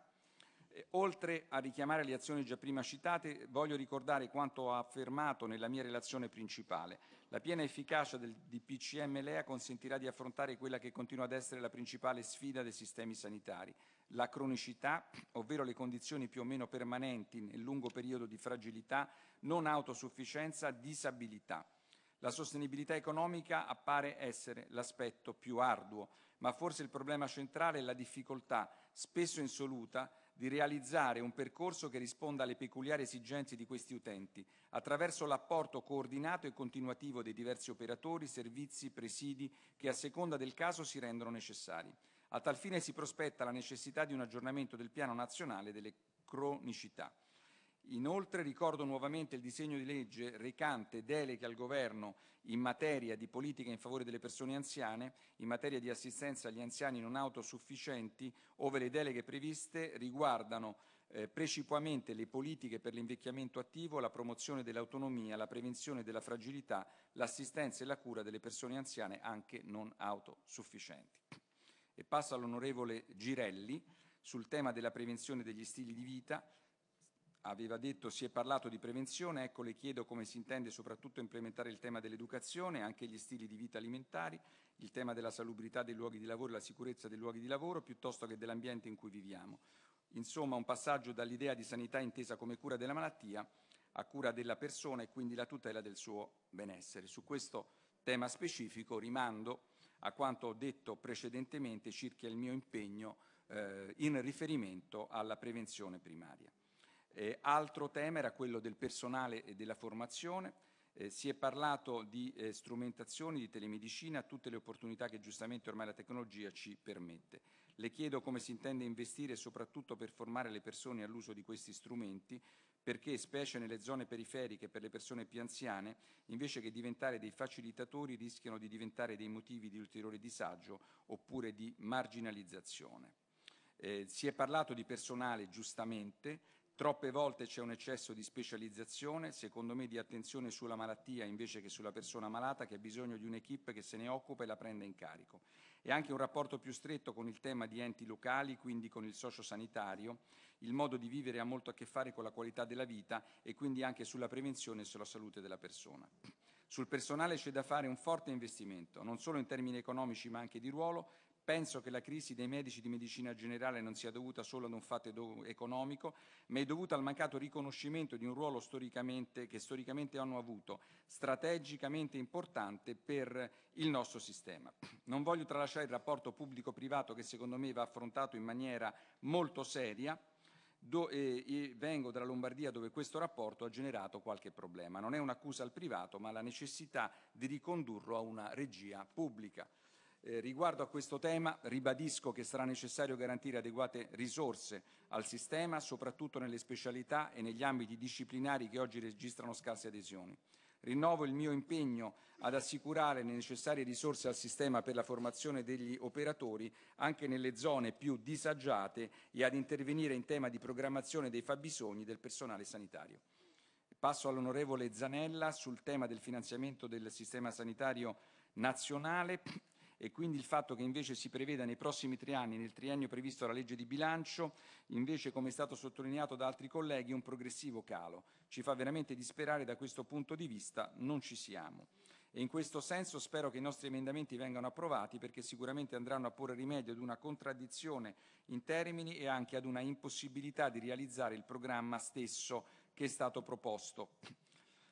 eh, oltre a richiamare le azioni già prima citate, voglio ricordare quanto ho affermato nella mia relazione principale. La piena efficacia del DPCM Lea consentirà di affrontare quella che continua ad essere la principale sfida dei sistemi sanitari, la cronicità, ovvero le condizioni più o meno permanenti nel lungo periodo di fragilità, non autosufficienza, disabilità. La sostenibilità economica appare essere l'aspetto più arduo, ma forse il problema centrale è la difficoltà, spesso insoluta, di realizzare un percorso che risponda alle peculiari esigenze di questi utenti, attraverso l'apporto coordinato e continuativo dei diversi operatori, servizi, presidi che a seconda del caso si rendono necessari. A tal fine si prospetta la necessità di un aggiornamento del piano nazionale delle cronicità. Inoltre ricordo nuovamente il disegno di legge recante deleghe al governo in materia di politica in favore delle persone anziane, in materia di assistenza agli anziani non autosufficienti, ove le deleghe previste riguardano eh, precipuamente le politiche per l'invecchiamento attivo, la promozione dell'autonomia, la prevenzione della fragilità, l'assistenza e la cura delle persone anziane anche non autosufficienti e passo all'onorevole Girelli sul tema della prevenzione degli stili di vita. Aveva detto si è parlato di prevenzione, ecco le chiedo come si intende soprattutto implementare il tema dell'educazione, anche gli stili di vita alimentari, il tema della salubrità dei luoghi di lavoro, e la sicurezza dei luoghi di lavoro piuttosto che dell'ambiente in cui viviamo. Insomma, un passaggio dall'idea di sanità intesa come cura della malattia a cura della persona e quindi la tutela del suo benessere. Su questo tema specifico rimando a quanto ho detto precedentemente circa il mio impegno eh, in riferimento alla prevenzione primaria. Eh, altro tema era quello del personale e della formazione. Eh, si è parlato di eh, strumentazioni di telemedicina, tutte le opportunità che giustamente ormai la tecnologia ci permette. Le chiedo come si intende investire soprattutto per formare le persone all'uso di questi strumenti, perché, specie nelle zone periferiche per le persone più anziane, invece che diventare dei facilitatori rischiano di diventare dei motivi di ulteriore disagio oppure di marginalizzazione. Eh, si è parlato di personale giustamente, Troppe volte c'è un eccesso di specializzazione, secondo me di attenzione sulla malattia invece che sulla persona malata che ha bisogno di un'equipe che se ne occupa e la prenda in carico e anche un rapporto più stretto con il tema di enti locali, quindi con il sociosanitario. Il modo di vivere ha molto a che fare con la qualità della vita e quindi anche sulla prevenzione e sulla salute della persona. Sul personale c'è da fare un forte investimento, non solo in termini economici ma anche di ruolo, Penso che la crisi dei medici di medicina generale non sia dovuta solo ad un fatto economico, ma è dovuta al mancato riconoscimento di un ruolo storicamente, che storicamente hanno avuto, strategicamente importante per il nostro sistema. Non voglio tralasciare il rapporto pubblico-privato che secondo me va affrontato in maniera molto seria, Do, eh, vengo dalla Lombardia dove questo rapporto ha generato qualche problema. Non è un'accusa al privato, ma la necessità di ricondurlo a una regia pubblica. Eh, riguardo a questo tema ribadisco che sarà necessario garantire adeguate risorse al sistema, soprattutto nelle specialità e negli ambiti disciplinari che oggi registrano scarse adesioni. Rinnovo il mio impegno ad assicurare le necessarie risorse al sistema per la formazione degli operatori anche nelle zone più disagiate e ad intervenire in tema di programmazione dei fabbisogni del personale sanitario. Passo all'onorevole Zanella sul tema del finanziamento del sistema sanitario nazionale e quindi il fatto che invece si preveda nei prossimi tre anni, nel triennio previsto dalla legge di bilancio, invece come è stato sottolineato da altri colleghi, un progressivo calo. Ci fa veramente disperare da questo punto di vista, non ci siamo. E in questo senso spero che i nostri emendamenti vengano approvati perché sicuramente andranno a porre rimedio ad una contraddizione in termini e anche ad una impossibilità di realizzare il programma stesso che è stato proposto.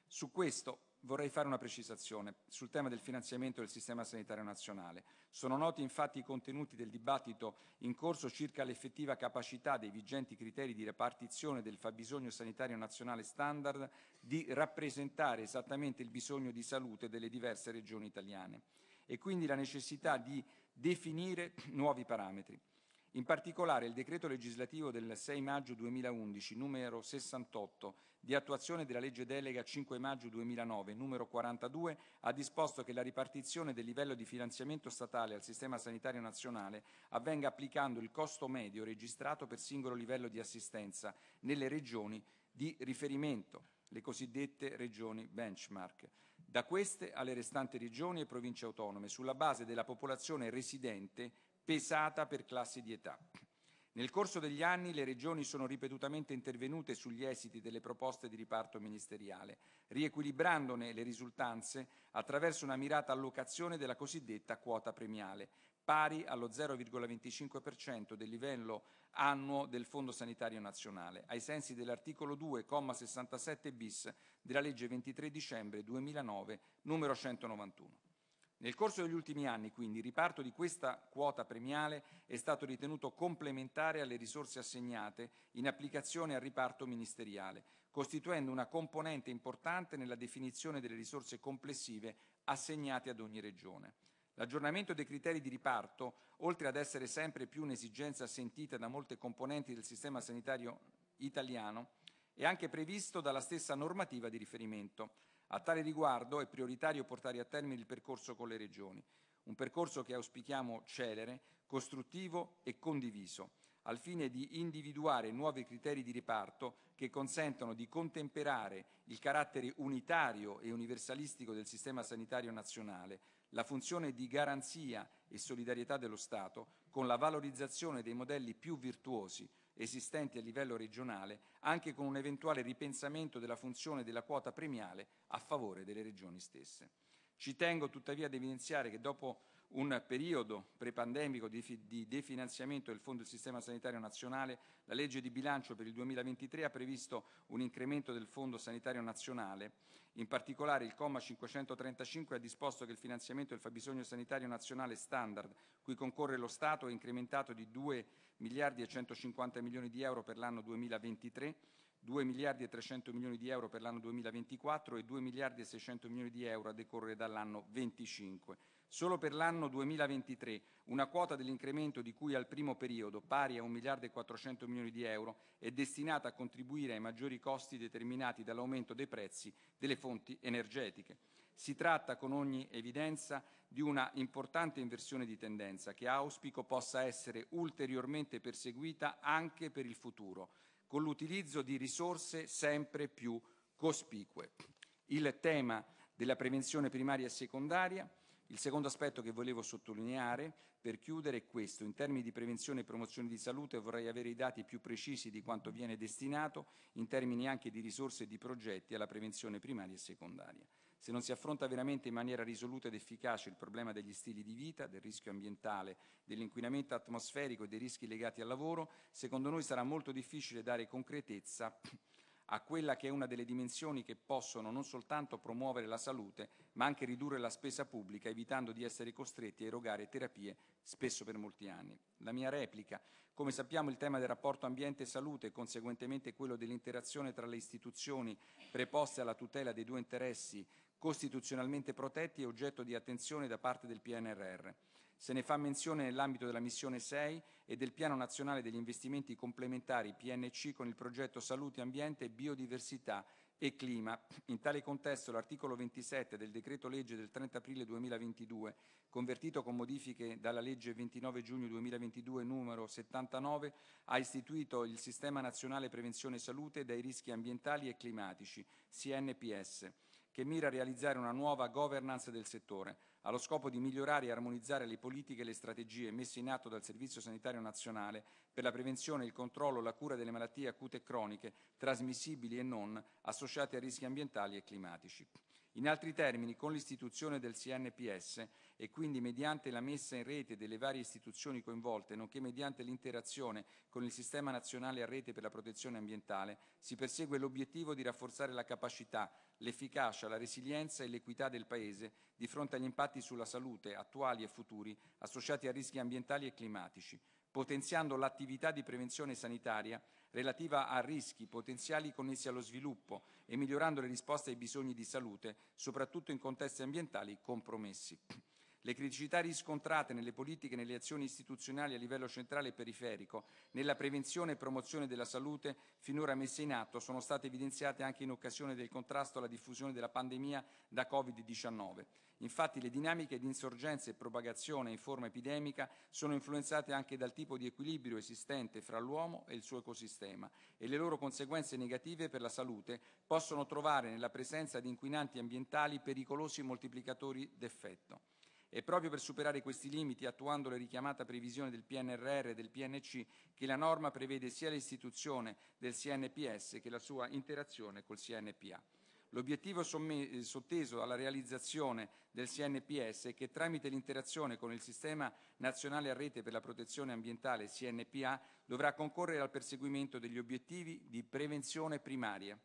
Su questo Vorrei fare una precisazione sul tema del finanziamento del sistema sanitario nazionale. Sono noti infatti i contenuti del dibattito in corso circa l'effettiva capacità dei vigenti criteri di repartizione del fabbisogno sanitario nazionale standard di rappresentare esattamente il bisogno di salute delle diverse regioni italiane e quindi la necessità di definire nuovi parametri. In particolare, il decreto legislativo del 6 maggio 2011, numero 68, di attuazione della legge delega 5 maggio 2009, numero 42, ha disposto che la ripartizione del livello di finanziamento statale al sistema sanitario nazionale avvenga applicando il costo medio registrato per singolo livello di assistenza nelle regioni di riferimento, le cosiddette regioni benchmark, da queste alle restanti regioni e province autonome, sulla base della popolazione residente pesata per classi di età. Nel corso degli anni le regioni sono ripetutamente intervenute sugli esiti delle proposte di riparto ministeriale, riequilibrandone le risultanze attraverso una mirata allocazione della cosiddetta quota premiale, pari allo 0,25% del livello annuo del Fondo Sanitario Nazionale, ai sensi dell'articolo 2,67 bis della legge 23 dicembre 2009 numero 191. Nel corso degli ultimi anni, quindi, il riparto di questa quota premiale è stato ritenuto complementare alle risorse assegnate in applicazione al riparto ministeriale, costituendo una componente importante nella definizione delle risorse complessive assegnate ad ogni regione. L'aggiornamento dei criteri di riparto, oltre ad essere sempre più un'esigenza sentita da molte componenti del sistema sanitario italiano, è anche previsto dalla stessa normativa di riferimento a tale riguardo è prioritario portare a termine il percorso con le regioni, un percorso che auspichiamo celere, costruttivo e condiviso, al fine di individuare nuovi criteri di riparto che consentano di contemperare il carattere unitario e universalistico del sistema sanitario nazionale, la funzione di garanzia e solidarietà dello Stato con la valorizzazione dei modelli più virtuosi esistenti a livello regionale, anche con un eventuale ripensamento della funzione della quota premiale a favore delle regioni stesse. Ci tengo tuttavia ad evidenziare che dopo un periodo prepandemico di, definanziamento del Fondo del Sistema Sanitario Nazionale, la legge di bilancio per il 2023 ha previsto un incremento del Fondo Sanitario Nazionale. In particolare il comma 535 ha disposto che il finanziamento del fabbisogno sanitario nazionale standard, cui concorre lo Stato, è incrementato di 2 miliardi e 150 milioni di euro per l'anno 2023 2 miliardi e 300 milioni di euro per l'anno 2024 e 2 miliardi e 600 milioni di euro a decorrere dall'anno 25 Solo per l'anno 2023 una quota dell'incremento di cui al primo periodo, pari a 1 miliardo e 400 milioni di euro, è destinata a contribuire ai maggiori costi determinati dall'aumento dei prezzi delle fonti energetiche. Si tratta con ogni evidenza di una importante inversione di tendenza che auspico possa essere ulteriormente perseguita anche per il futuro, con l'utilizzo di risorse sempre più cospicue. Il tema della prevenzione primaria e secondaria il secondo aspetto che volevo sottolineare per chiudere è questo. In termini di prevenzione e promozione di salute vorrei avere i dati più precisi di quanto viene destinato in termini anche di risorse e di progetti alla prevenzione primaria e secondaria. Se non si affronta veramente in maniera risoluta ed efficace il problema degli stili di vita, del rischio ambientale, dell'inquinamento atmosferico e dei rischi legati al lavoro, secondo noi sarà molto difficile dare concretezza a quella che è una delle dimensioni che possono non soltanto promuovere la salute, ma anche ridurre la spesa pubblica, evitando di essere costretti a erogare terapie spesso per molti anni. La mia replica. Come sappiamo il tema del rapporto ambiente e salute e conseguentemente quello dell'interazione tra le istituzioni preposte alla tutela dei due interessi costituzionalmente protetti è oggetto di attenzione da parte del PNRR. Se ne fa menzione nell'ambito della missione 6 e del Piano nazionale degli investimenti complementari PNC con il progetto Salute, Ambiente, Biodiversità e Clima. In tale contesto l'articolo 27 del decreto legge del 30 aprile 2022, convertito con modifiche dalla legge 29 giugno 2022 numero 79, ha istituito il Sistema Nazionale Prevenzione Salute dai rischi ambientali e climatici, CNPS, che mira a realizzare una nuova governance del settore allo scopo di migliorare e armonizzare le politiche e le strategie messe in atto dal Servizio Sanitario Nazionale per la prevenzione, il controllo e la cura delle malattie acute e croniche, trasmissibili e non, associate a rischi ambientali e climatici. In altri termini, con l'istituzione del CNPS e quindi mediante la messa in rete delle varie istituzioni coinvolte, nonché mediante l'interazione con il Sistema Nazionale a Rete per la Protezione Ambientale, si persegue l'obiettivo di rafforzare la capacità l'efficacia, la resilienza e l'equità del Paese di fronte agli impatti sulla salute, attuali e futuri, associati a rischi ambientali e climatici, potenziando l'attività di prevenzione sanitaria relativa a rischi potenziali connessi allo sviluppo e migliorando le risposte ai bisogni di salute, soprattutto in contesti ambientali compromessi le criticità riscontrate nelle politiche e nelle azioni istituzionali a livello centrale e periferico, nella prevenzione e promozione della salute finora messe in atto sono state evidenziate anche in occasione del contrasto alla diffusione della pandemia da Covid-19. Infatti le dinamiche di insorgenza e propagazione in forma epidemica sono influenzate anche dal tipo di equilibrio esistente fra l'uomo e il suo ecosistema e le loro conseguenze negative per la salute possono trovare nella presenza di inquinanti ambientali pericolosi moltiplicatori d'effetto. È proprio per superare questi limiti, attuando la richiamata previsione del PNRR e del PNC, che la norma prevede sia l'istituzione del CNPS che la sua interazione col CNPA. L'obiettivo eh, sotteso alla realizzazione del CNPS è che tramite l'interazione con il Sistema Nazionale a Rete per la Protezione Ambientale CNPA dovrà concorrere al perseguimento degli obiettivi di prevenzione primaria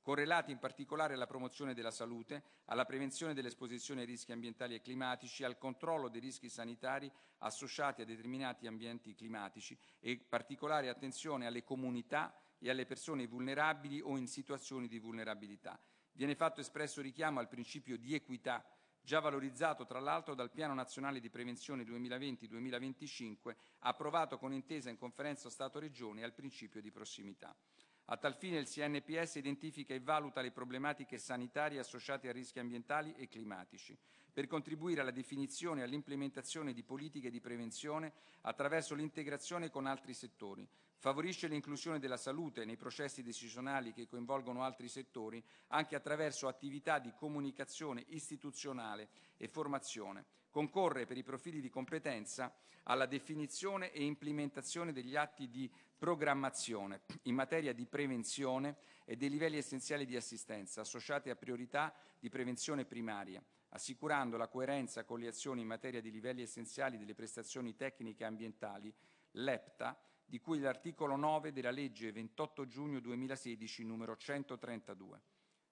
correlati in particolare alla promozione della salute, alla prevenzione dell'esposizione ai rischi ambientali e climatici, al controllo dei rischi sanitari associati a determinati ambienti climatici e particolare attenzione alle comunità e alle persone vulnerabili o in situazioni di vulnerabilità. Viene fatto espresso richiamo al principio di equità, già valorizzato tra l'altro dal Piano Nazionale di Prevenzione 2020-2025, approvato con intesa in conferenza Stato-Regione al principio di prossimità. A tal fine il CNPS identifica e valuta le problematiche sanitarie associate a rischi ambientali e climatici, per contribuire alla definizione e all'implementazione di politiche di prevenzione attraverso l'integrazione con altri settori, favorisce l'inclusione della salute nei processi decisionali che coinvolgono altri settori anche attraverso attività di comunicazione istituzionale e formazione, concorre per i profili di competenza alla definizione e implementazione degli atti di programmazione in materia di prevenzione e dei livelli essenziali di assistenza associati a priorità di prevenzione primaria, assicurando la coerenza con le azioni in materia di livelli essenziali delle prestazioni tecniche e ambientali, l'EPTA, di cui l'articolo 9 della legge 28 giugno 2016 numero 132.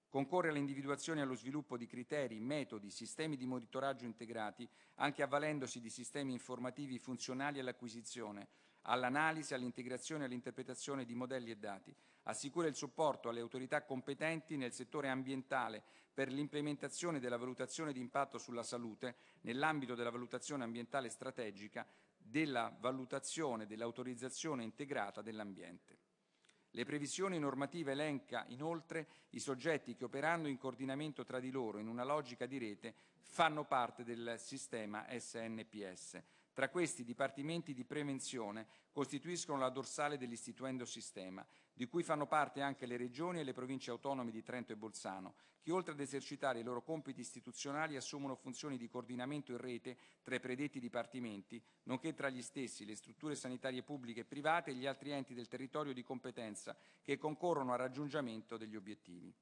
Concorre all'individuazione e allo sviluppo di criteri, metodi, sistemi di monitoraggio integrati, anche avvalendosi di sistemi informativi funzionali all'acquisizione, all'analisi, all'integrazione e all'interpretazione di modelli e dati. Assicura il supporto alle autorità competenti nel settore ambientale per l'implementazione della valutazione di impatto sulla salute nell'ambito della valutazione ambientale strategica, della valutazione dell'autorizzazione integrata dell'ambiente. Le previsioni normative elenca inoltre i soggetti che operando in coordinamento tra di loro in una logica di rete fanno parte del sistema SNPS tra questi, i dipartimenti di prevenzione costituiscono la dorsale dell'istituendo sistema, di cui fanno parte anche le regioni e le province autonome di Trento e Bolzano, che oltre ad esercitare i loro compiti istituzionali assumono funzioni di coordinamento in rete tra i predetti dipartimenti, nonché tra gli stessi, le strutture sanitarie pubbliche e private e gli altri enti del territorio di competenza che concorrono al raggiungimento degli obiettivi.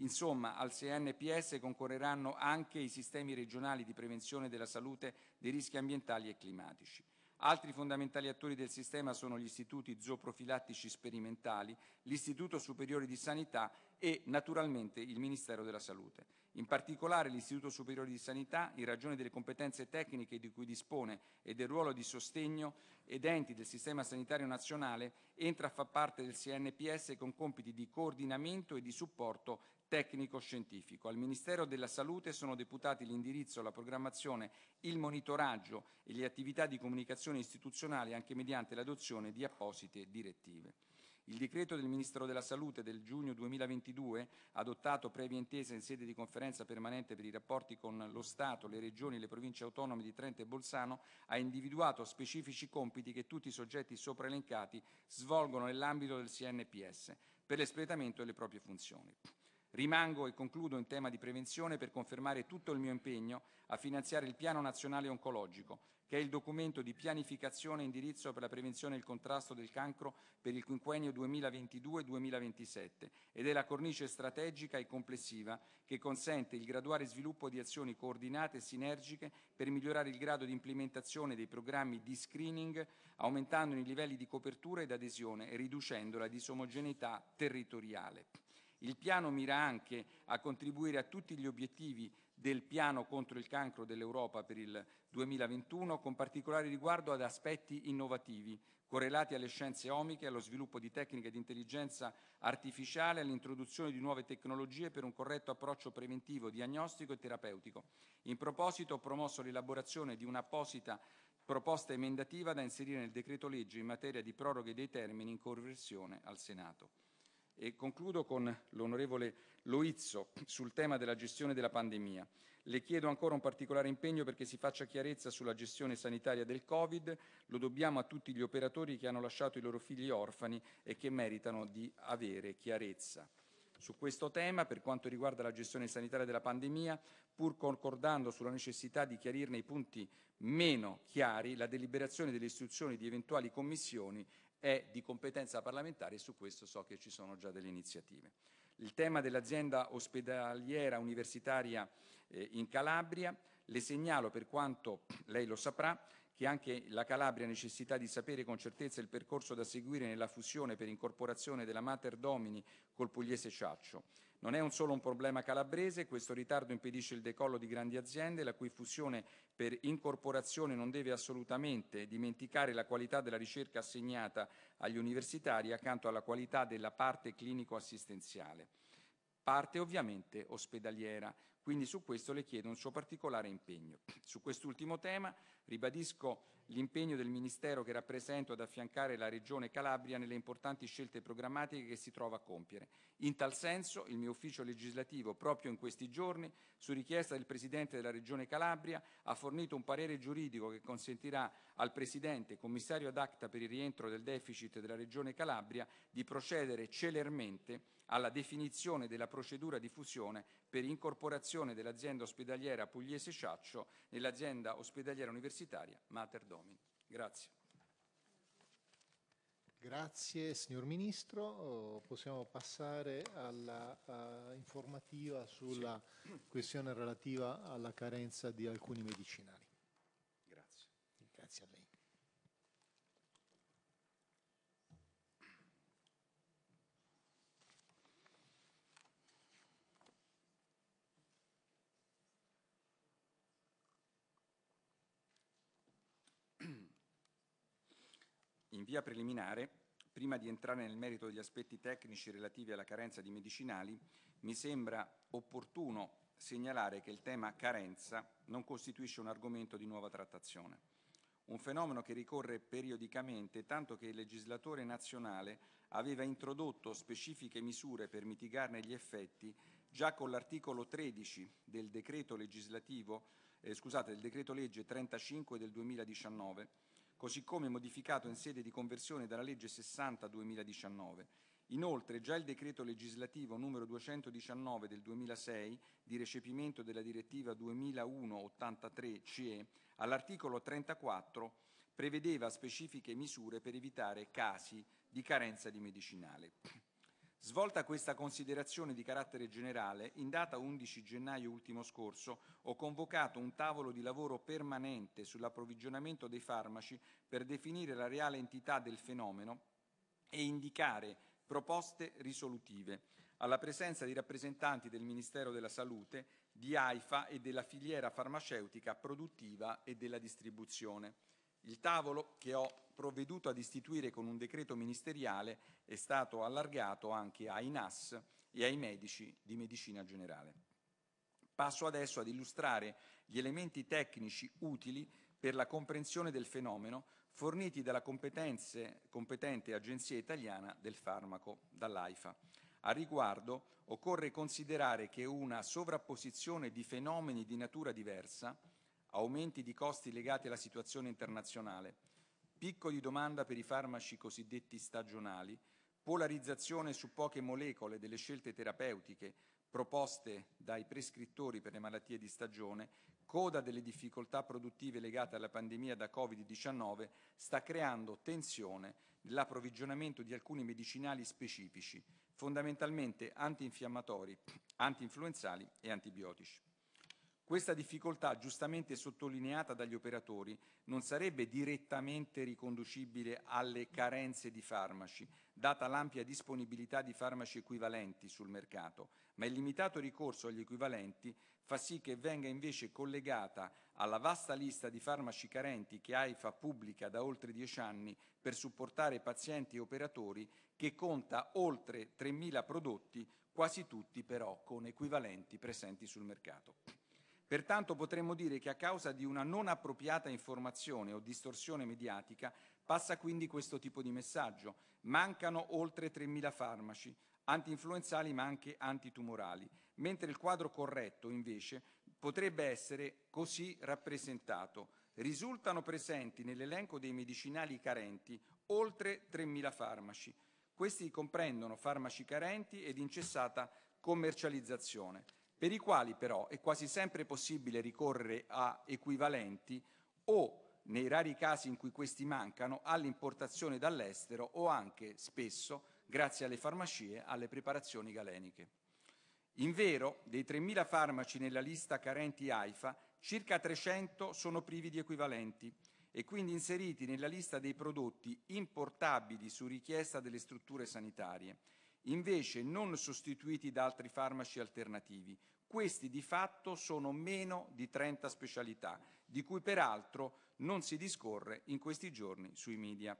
Insomma, al CNPS concorreranno anche i sistemi regionali di prevenzione della salute dei rischi ambientali e climatici. Altri fondamentali attori del sistema sono gli istituti zooprofilattici sperimentali, l'Istituto Superiore di Sanità e, naturalmente, il Ministero della Salute. In particolare l'Istituto Superiore di Sanità, in ragione delle competenze tecniche di cui dispone e del ruolo di sostegno ed enti del Sistema Sanitario Nazionale, entra a far parte del CNPS con compiti di coordinamento e di supporto tecnico-scientifico. Al Ministero della Salute sono deputati l'indirizzo, la programmazione, il monitoraggio e le attività di comunicazione istituzionale anche mediante l'adozione di apposite direttive. Il decreto del Ministro della Salute del giugno 2022, adottato previa intesa in sede di conferenza permanente per i rapporti con lo Stato, le Regioni e le Province autonome di Trento e Bolzano, ha individuato specifici compiti che tutti i soggetti sopraelencati svolgono nell'ambito del CNPS per l'espletamento delle proprie funzioni. Rimango e concludo in tema di prevenzione per confermare tutto il mio impegno a finanziare il Piano Nazionale Oncologico, che è il documento di pianificazione e indirizzo per la prevenzione e il contrasto del cancro per il quinquennio 2022-2027 ed è la cornice strategica e complessiva che consente il graduale sviluppo di azioni coordinate e sinergiche per migliorare il grado di implementazione dei programmi di screening, aumentando i livelli di copertura ed adesione e riducendo la disomogeneità territoriale. Il piano mira anche a contribuire a tutti gli obiettivi del piano contro il cancro dell'Europa per il 2021, con particolare riguardo ad aspetti innovativi correlati alle scienze omiche, allo sviluppo di tecniche di intelligenza artificiale, all'introduzione di nuove tecnologie per un corretto approccio preventivo, diagnostico e terapeutico. In proposito ho promosso l'elaborazione di un'apposita proposta emendativa da inserire nel decreto legge in materia di proroghe dei termini in conversione al Senato. E concludo con l'onorevole Loizzo sul tema della gestione della pandemia. Le chiedo ancora un particolare impegno perché si faccia chiarezza sulla gestione sanitaria del Covid. Lo dobbiamo a tutti gli operatori che hanno lasciato i loro figli orfani e che meritano di avere chiarezza. Su questo tema, per quanto riguarda la gestione sanitaria della pandemia, pur concordando sulla necessità di chiarirne i punti meno chiari, la deliberazione delle istituzioni di eventuali commissioni è di competenza parlamentare e su questo so che ci sono già delle iniziative. Il tema dell'azienda ospedaliera universitaria eh, in Calabria, le segnalo per quanto lei lo saprà, che anche la Calabria ha necessità di sapere con certezza il percorso da seguire nella fusione per incorporazione della Mater Domini col pugliese Ciaccio. Non è un solo un problema calabrese, questo ritardo impedisce il decollo di grandi aziende, la cui fusione per incorporazione non deve assolutamente dimenticare la qualità della ricerca assegnata agli universitari accanto alla qualità della parte clinico-assistenziale. Parte ovviamente ospedaliera. Quindi su questo le chiedo un suo particolare impegno. Su quest'ultimo tema ribadisco l'impegno del Ministero che rappresento ad affiancare la Regione Calabria nelle importanti scelte programmatiche che si trova a compiere. In tal senso il mio ufficio legislativo, proprio in questi giorni, su richiesta del Presidente della Regione Calabria, ha fornito un parere giuridico che consentirà al Presidente, commissario ad acta per il rientro del deficit della Regione Calabria, di procedere celermente alla definizione della procedura di fusione per incorporazione dell'azienda ospedaliera Pugliese Sciaccio nell'azienda ospedaliera universitaria Mater Domini. Grazie. Grazie signor Ministro, possiamo passare all'informativa uh, sulla sì. questione relativa alla carenza di alcuni medicinali. via preliminare, prima di entrare nel merito degli aspetti tecnici relativi alla carenza di medicinali, mi sembra opportuno segnalare che il tema carenza non costituisce un argomento di nuova trattazione, un fenomeno che ricorre periodicamente tanto che il legislatore nazionale aveva introdotto specifiche misure per mitigarne gli effetti già con l'articolo 13 del decreto, eh, scusate, del decreto legge 35 del 2019 così come modificato in sede di conversione dalla legge 60 2019. Inoltre già il decreto legislativo numero 219 del 2006 di recepimento della direttiva 2001-83 CE all'articolo 34 prevedeva specifiche misure per evitare casi di carenza di medicinale. Svolta questa considerazione di carattere generale, in data 11 gennaio ultimo scorso ho convocato un tavolo di lavoro permanente sull'approvvigionamento dei farmaci per definire la reale entità del fenomeno e indicare proposte risolutive, alla presenza di rappresentanti del Ministero della Salute, di AIFA e della filiera farmaceutica produttiva e della distribuzione. Il tavolo che ho provveduto ad istituire con un decreto ministeriale è stato allargato anche ai NAS e ai medici di medicina generale. Passo adesso ad illustrare gli elementi tecnici utili per la comprensione del fenomeno forniti dalla competente Agenzia Italiana del Farmaco, dall'AIFA. A riguardo occorre considerare che una sovrapposizione di fenomeni di natura diversa, aumenti di costi legati alla situazione internazionale, picco di domanda per i farmaci cosiddetti stagionali, polarizzazione su poche molecole delle scelte terapeutiche proposte dai prescrittori per le malattie di stagione, coda delle difficoltà produttive legate alla pandemia da Covid-19, sta creando tensione nell'approvvigionamento di alcuni medicinali specifici, fondamentalmente antinfiammatori, antinfluenzali e antibiotici. Questa difficoltà, giustamente sottolineata dagli operatori, non sarebbe direttamente riconducibile alle carenze di farmaci, data l'ampia disponibilità di farmaci equivalenti sul mercato, ma il limitato ricorso agli equivalenti fa sì che venga invece collegata alla vasta lista di farmaci carenti che AIFA pubblica da oltre dieci anni per supportare pazienti e operatori, che conta oltre 3.000 prodotti, quasi tutti però con equivalenti presenti sul mercato. Pertanto potremmo dire che a causa di una non appropriata informazione o distorsione mediatica passa quindi questo tipo di messaggio. Mancano oltre 3.000 farmaci, antinfluenzali ma anche antitumorali, mentre il quadro corretto invece potrebbe essere così rappresentato. Risultano presenti nell'elenco dei medicinali carenti oltre 3.000 farmaci. Questi comprendono farmaci carenti ed incessata commercializzazione per i quali però è quasi sempre possibile ricorrere a equivalenti o, nei rari casi in cui questi mancano, all'importazione dall'estero o anche, spesso, grazie alle farmacie, alle preparazioni galeniche. In vero, dei 3.000 farmaci nella lista carenti AIFA, circa 300 sono privi di equivalenti e quindi inseriti nella lista dei prodotti importabili su richiesta delle strutture sanitarie invece non sostituiti da altri farmaci alternativi. Questi di fatto sono meno di 30 specialità, di cui peraltro non si discorre in questi giorni sui media.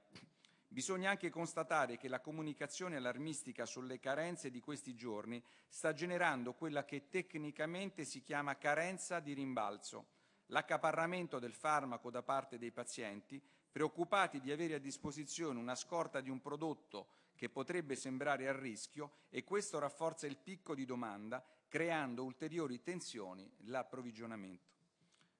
Bisogna anche constatare che la comunicazione allarmistica sulle carenze di questi giorni sta generando quella che tecnicamente si chiama carenza di rimbalzo, l'accaparramento del farmaco da parte dei pazienti, preoccupati di avere a disposizione una scorta di un prodotto che potrebbe sembrare a rischio e questo rafforza il picco di domanda creando ulteriori tensioni l'approvvigionamento.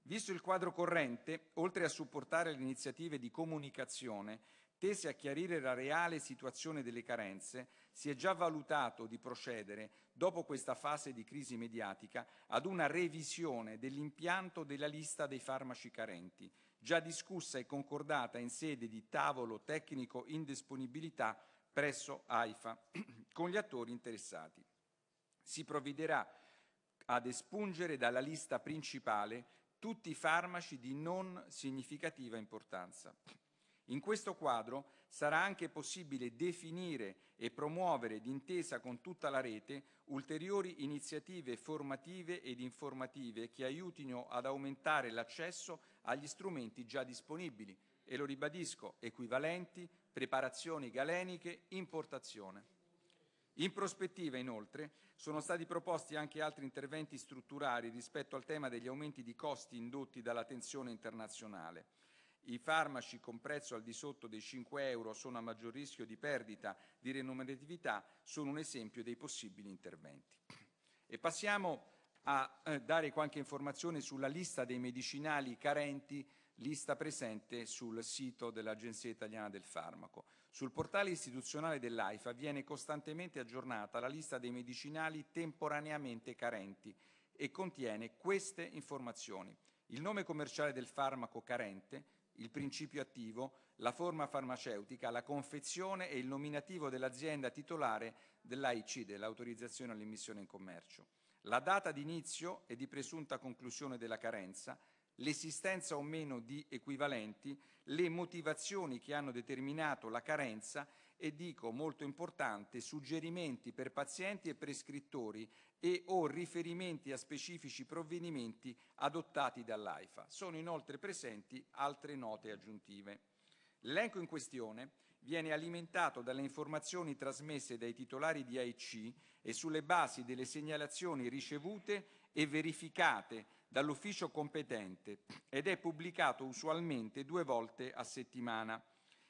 Visto il quadro corrente, oltre a supportare le iniziative di comunicazione tese a chiarire la reale situazione delle carenze, si è già valutato di procedere, dopo questa fase di crisi mediatica, ad una revisione dell'impianto della lista dei farmaci carenti, già discussa e concordata in sede di tavolo tecnico in disponibilità presso AIFA con gli attori interessati. Si provvederà ad espungere dalla lista principale tutti i farmaci di non significativa importanza. In questo quadro sarà anche possibile definire e promuovere d'intesa con tutta la rete ulteriori iniziative formative ed informative che aiutino ad aumentare l'accesso agli strumenti già disponibili e lo ribadisco, equivalenti, preparazioni galeniche, importazione. In prospettiva, inoltre, sono stati proposti anche altri interventi strutturali rispetto al tema degli aumenti di costi indotti dalla tensione internazionale. I farmaci con prezzo al di sotto dei 5 euro sono a maggior rischio di perdita di remuneratività, sono un esempio dei possibili interventi. E passiamo a eh, dare qualche informazione sulla lista dei medicinali carenti lista presente sul sito dell'Agenzia Italiana del Farmaco. Sul portale istituzionale dell'AIFA viene costantemente aggiornata la lista dei medicinali temporaneamente carenti e contiene queste informazioni. Il nome commerciale del farmaco carente, il principio attivo, la forma farmaceutica, la confezione e il nominativo dell'azienda titolare dell'AIC, dell'autorizzazione all'immissione in commercio, la data di inizio e di presunta conclusione della carenza, l'esistenza o meno di equivalenti, le motivazioni che hanno determinato la carenza e, dico molto importante, suggerimenti per pazienti e prescrittori e o riferimenti a specifici provvedimenti adottati dall'AIFA. Sono inoltre presenti altre note aggiuntive. L'elenco in questione viene alimentato dalle informazioni trasmesse dai titolari di AIC e sulle basi delle segnalazioni ricevute e verificate dall'ufficio competente ed è pubblicato usualmente due volte a settimana.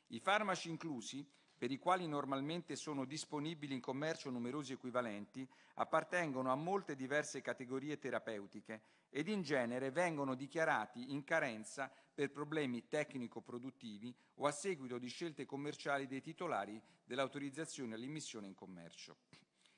I farmaci inclusi, per i quali normalmente sono disponibili in commercio numerosi equivalenti, appartengono a molte diverse categorie terapeutiche ed in genere vengono dichiarati in carenza per problemi tecnico-produttivi o a seguito di scelte commerciali dei titolari dell'autorizzazione all'immissione in commercio.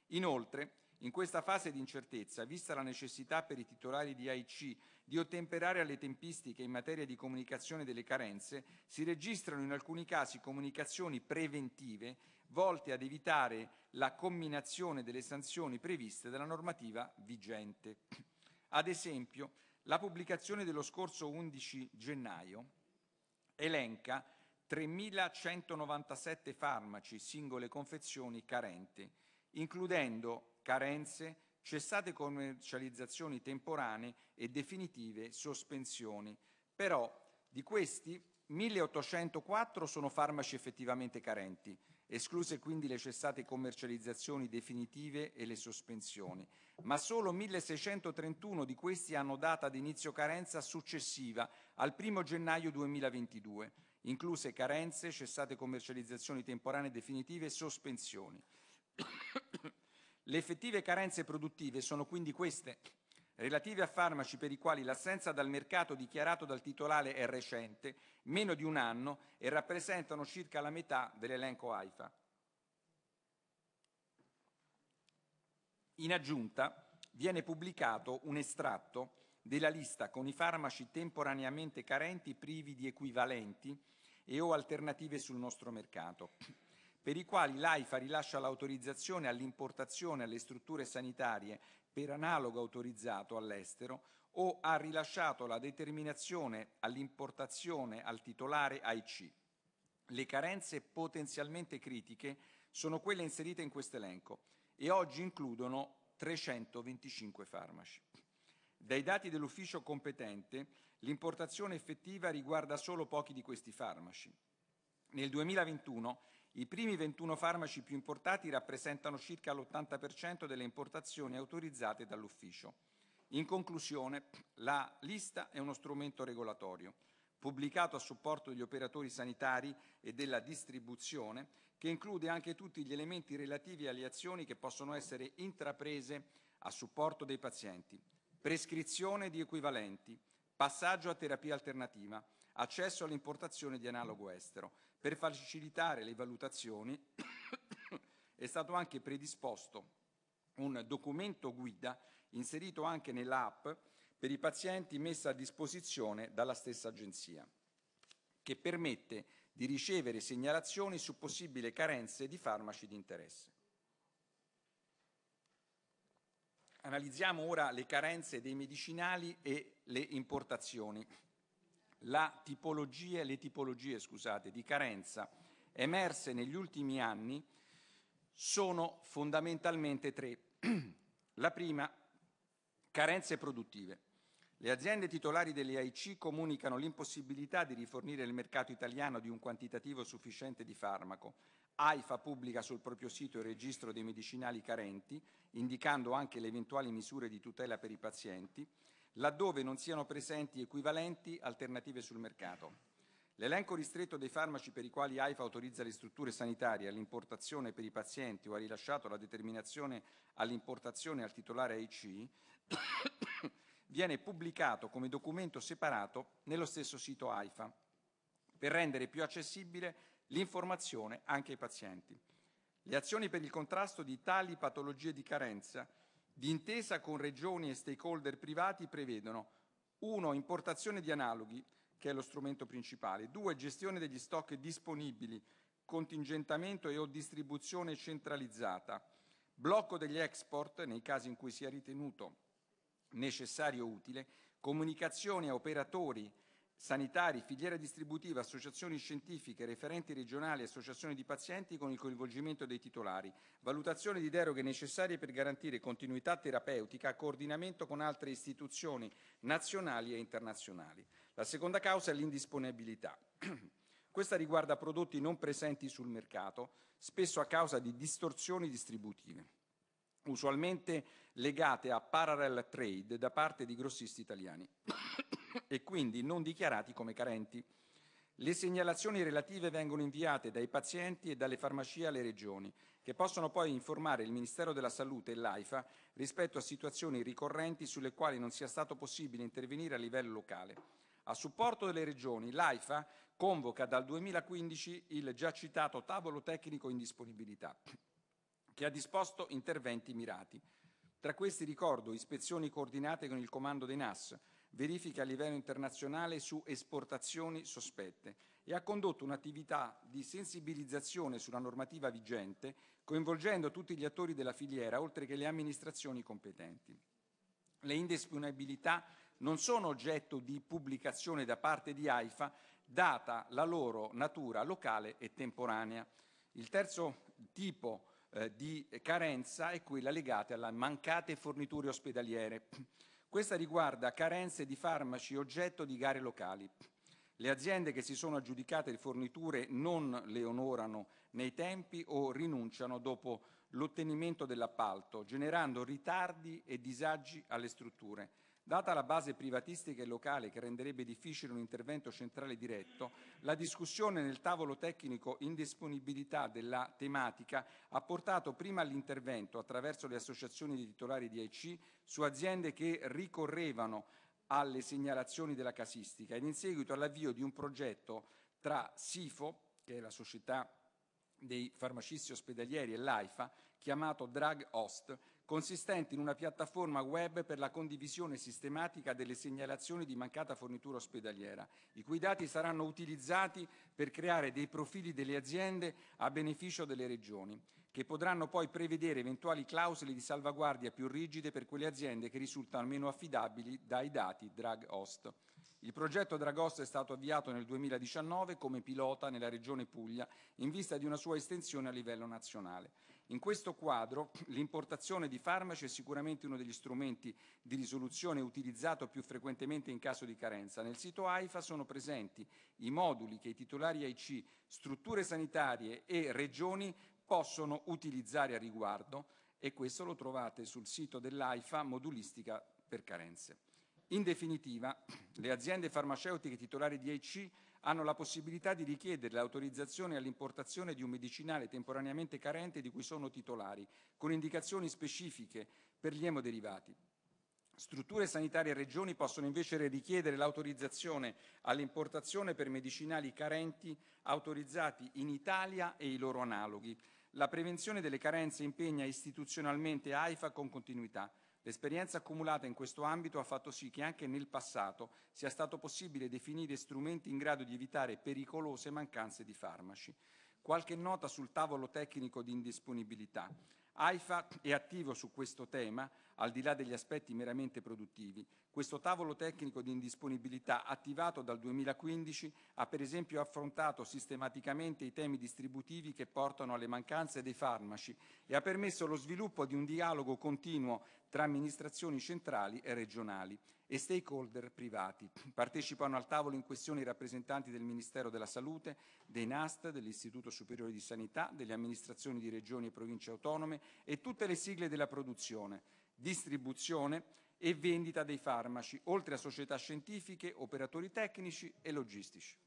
Inoltre, in questa fase di incertezza, vista la necessità per i titolari di AIC di ottemperare alle tempistiche in materia di comunicazione delle carenze, si registrano in alcuni casi comunicazioni preventive volte ad evitare la combinazione delle sanzioni previste dalla normativa vigente. Ad esempio, la pubblicazione dello scorso 11 gennaio elenca 3.197 farmaci singole confezioni carenti, includendo carenze, cessate commercializzazioni temporanee e definitive sospensioni. Però di questi 1804 sono farmaci effettivamente carenti, escluse quindi le cessate commercializzazioni definitive e le sospensioni, ma solo 1631 di questi hanno data di inizio carenza successiva al 1 gennaio 2022, incluse carenze, cessate commercializzazioni temporanee definitive e sospensioni. Le effettive carenze produttive sono quindi queste, relative a farmaci per i quali l'assenza dal mercato dichiarato dal titolare è recente, meno di un anno, e rappresentano circa la metà dell'elenco AIFA. In aggiunta viene pubblicato un estratto della lista con i farmaci temporaneamente carenti privi di equivalenti e o alternative sul nostro mercato per i quali l'AIFA rilascia l'autorizzazione all'importazione alle strutture sanitarie per analogo autorizzato all'estero o ha rilasciato la determinazione all'importazione al titolare AIC. Le carenze potenzialmente critiche sono quelle inserite in questo elenco e oggi includono 325 farmaci. Dai dati dell'ufficio competente, l'importazione effettiva riguarda solo pochi di questi farmaci. Nel 2021 i primi 21 farmaci più importati rappresentano circa l'80% delle importazioni autorizzate dall'ufficio. In conclusione, la lista è uno strumento regolatorio, pubblicato a supporto degli operatori sanitari e della distribuzione, che include anche tutti gli elementi relativi alle azioni che possono essere intraprese a supporto dei pazienti, prescrizione di equivalenti, passaggio a terapia alternativa, accesso all'importazione di analogo estero, per facilitare le valutazioni è stato anche predisposto un documento guida inserito anche nell'app per i pazienti messa a disposizione dalla stessa agenzia, che permette di ricevere segnalazioni su possibili carenze di farmaci di interesse. Analizziamo ora le carenze dei medicinali e le importazioni la tipologia, le tipologie scusate, di carenza emerse negli ultimi anni sono fondamentalmente tre. La prima, carenze produttive. Le aziende titolari delle AIC comunicano l'impossibilità di rifornire il mercato italiano di un quantitativo sufficiente di farmaco. AIFA pubblica sul proprio sito il registro dei medicinali carenti, indicando anche le eventuali misure di tutela per i pazienti laddove non siano presenti equivalenti alternative sul mercato. L'elenco ristretto dei farmaci per i quali AIFA autorizza le strutture sanitarie all'importazione per i pazienti o ha rilasciato la determinazione all'importazione al titolare AIC viene pubblicato come documento separato nello stesso sito AIFA per rendere più accessibile l'informazione anche ai pazienti. Le azioni per il contrasto di tali patologie di carenza d'intesa con regioni e stakeholder privati, prevedono 1. importazione di analoghi, che è lo strumento principale, 2. gestione degli stock disponibili, contingentamento e o distribuzione centralizzata, blocco degli export nei casi in cui sia ritenuto necessario e utile, comunicazioni a operatori sanitari, filiera distributiva, associazioni scientifiche, referenti regionali, associazioni di pazienti con il coinvolgimento dei titolari, valutazione di deroghe necessarie per garantire continuità terapeutica, coordinamento con altre istituzioni nazionali e internazionali. La seconda causa è l'indisponibilità. Questa riguarda prodotti non presenti sul mercato, spesso a causa di distorsioni distributive, usualmente legate a parallel trade da parte di grossisti italiani. e quindi non dichiarati come carenti. Le segnalazioni relative vengono inviate dai pazienti e dalle farmacie alle regioni, che possono poi informare il Ministero della Salute e l'AIFA rispetto a situazioni ricorrenti sulle quali non sia stato possibile intervenire a livello locale. A supporto delle regioni, l'AIFA convoca dal 2015 il già citato tavolo tecnico in disponibilità, che ha disposto interventi mirati. Tra questi ricordo ispezioni coordinate con il comando dei NAS, verifiche a livello internazionale su esportazioni sospette e ha condotto un'attività di sensibilizzazione sulla normativa vigente, coinvolgendo tutti gli attori della filiera, oltre che le amministrazioni competenti. Le indisponibilità non sono oggetto di pubblicazione da parte di AIFA, data la loro natura locale e temporanea. Il terzo tipo eh, di carenza è quella legata alle mancate forniture ospedaliere. Questa riguarda carenze di farmaci oggetto di gare locali. Le aziende che si sono aggiudicate le forniture non le onorano nei tempi o rinunciano dopo l'ottenimento dell'appalto, generando ritardi e disagi alle strutture. Data la base privatistica e locale che renderebbe difficile un intervento centrale diretto, la discussione nel tavolo tecnico in disponibilità della tematica ha portato prima all'intervento attraverso le associazioni di titolari di AIC su aziende che ricorrevano alle segnalazioni della casistica ed in seguito all'avvio di un progetto tra SIFO, che è la società dei farmacisti ospedalieri e l'AIFA, chiamato Drug Host, consistente in una piattaforma web per la condivisione sistematica delle segnalazioni di mancata fornitura ospedaliera, i cui dati saranno utilizzati per creare dei profili delle aziende a beneficio delle regioni, che potranno poi prevedere eventuali clausole di salvaguardia più rigide per quelle aziende che risultano meno affidabili dai dati Drag Host. Il progetto Drag Host è stato avviato nel 2019 come pilota nella regione Puglia in vista di una sua estensione a livello nazionale. In questo quadro l'importazione di farmaci è sicuramente uno degli strumenti di risoluzione utilizzato più frequentemente in caso di carenza. Nel sito AIFA sono presenti i moduli che i titolari AIC, strutture sanitarie e regioni possono utilizzare a riguardo e questo lo trovate sul sito dell'AIFA modulistica per carenze. In definitiva, le aziende farmaceutiche titolari di AIC hanno la possibilità di richiedere l'autorizzazione all'importazione di un medicinale temporaneamente carente di cui sono titolari, con indicazioni specifiche per gli emoderivati. Strutture sanitarie e regioni possono invece richiedere l'autorizzazione all'importazione per medicinali carenti autorizzati in Italia e i loro analoghi. La prevenzione delle carenze impegna istituzionalmente AIFA con continuità. L'esperienza accumulata in questo ambito ha fatto sì che anche nel passato sia stato possibile definire strumenti in grado di evitare pericolose mancanze di farmaci. Qualche nota sul tavolo tecnico di indisponibilità. AIFA è attivo su questo tema, al di là degli aspetti meramente produttivi. Questo tavolo tecnico di indisponibilità, attivato dal 2015, ha per esempio affrontato sistematicamente i temi distributivi che portano alle mancanze dei farmaci e ha permesso lo sviluppo di un dialogo continuo tra amministrazioni centrali e regionali e stakeholder privati. Partecipano al tavolo in questione i rappresentanti del Ministero della Salute, dei NAST, dell'Istituto Superiore di Sanità, delle amministrazioni di regioni e province autonome e tutte le sigle della produzione, distribuzione e vendita dei farmaci, oltre a società scientifiche, operatori tecnici e logistici.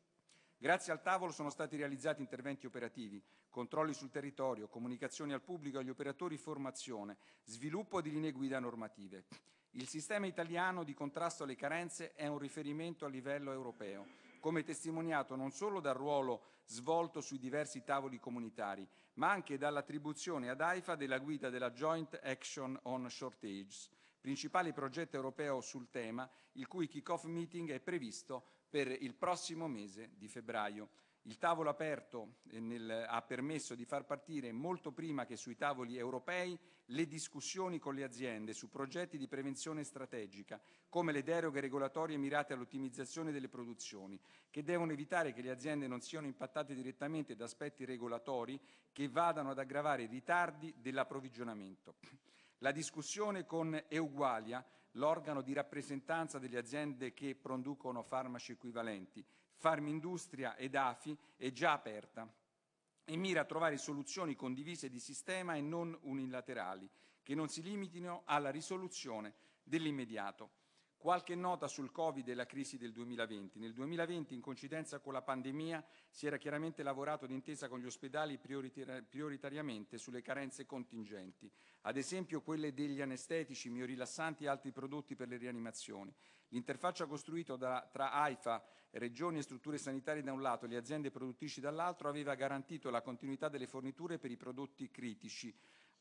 Grazie al tavolo sono stati realizzati interventi operativi, controlli sul territorio, comunicazioni al pubblico e agli operatori, formazione, sviluppo di linee guida normative. Il sistema italiano di contrasto alle carenze è un riferimento a livello europeo, come testimoniato non solo dal ruolo svolto sui diversi tavoli comunitari, ma anche dall'attribuzione ad AIFA della guida della Joint Action on Shortages, principale progetto europeo sul tema, il cui kick-off meeting è previsto per il prossimo mese di febbraio. Il tavolo aperto eh, nel, ha permesso di far partire molto prima che sui tavoli europei le discussioni con le aziende su progetti di prevenzione strategica, come le deroghe regolatorie mirate all'ottimizzazione delle produzioni, che devono evitare che le aziende non siano impattate direttamente da aspetti regolatori che vadano ad aggravare i ritardi dell'approvvigionamento. La discussione con Eugualia, l'organo di rappresentanza delle aziende che producono farmaci equivalenti, Farmindustria ed AFI è già aperta e mira a trovare soluzioni condivise di sistema e non unilaterali, che non si limitino alla risoluzione dell'immediato. Qualche nota sul Covid e la crisi del 2020. Nel 2020, in coincidenza con la pandemia, si era chiaramente lavorato d'intesa con gli ospedali prioritariamente sulle carenze contingenti, ad esempio quelle degli anestetici, miorilassanti e altri prodotti per le rianimazioni. L'interfaccia costruita da, tra AIFA, regioni e strutture sanitarie da un lato e le aziende produttrici dall'altro aveva garantito la continuità delle forniture per i prodotti critici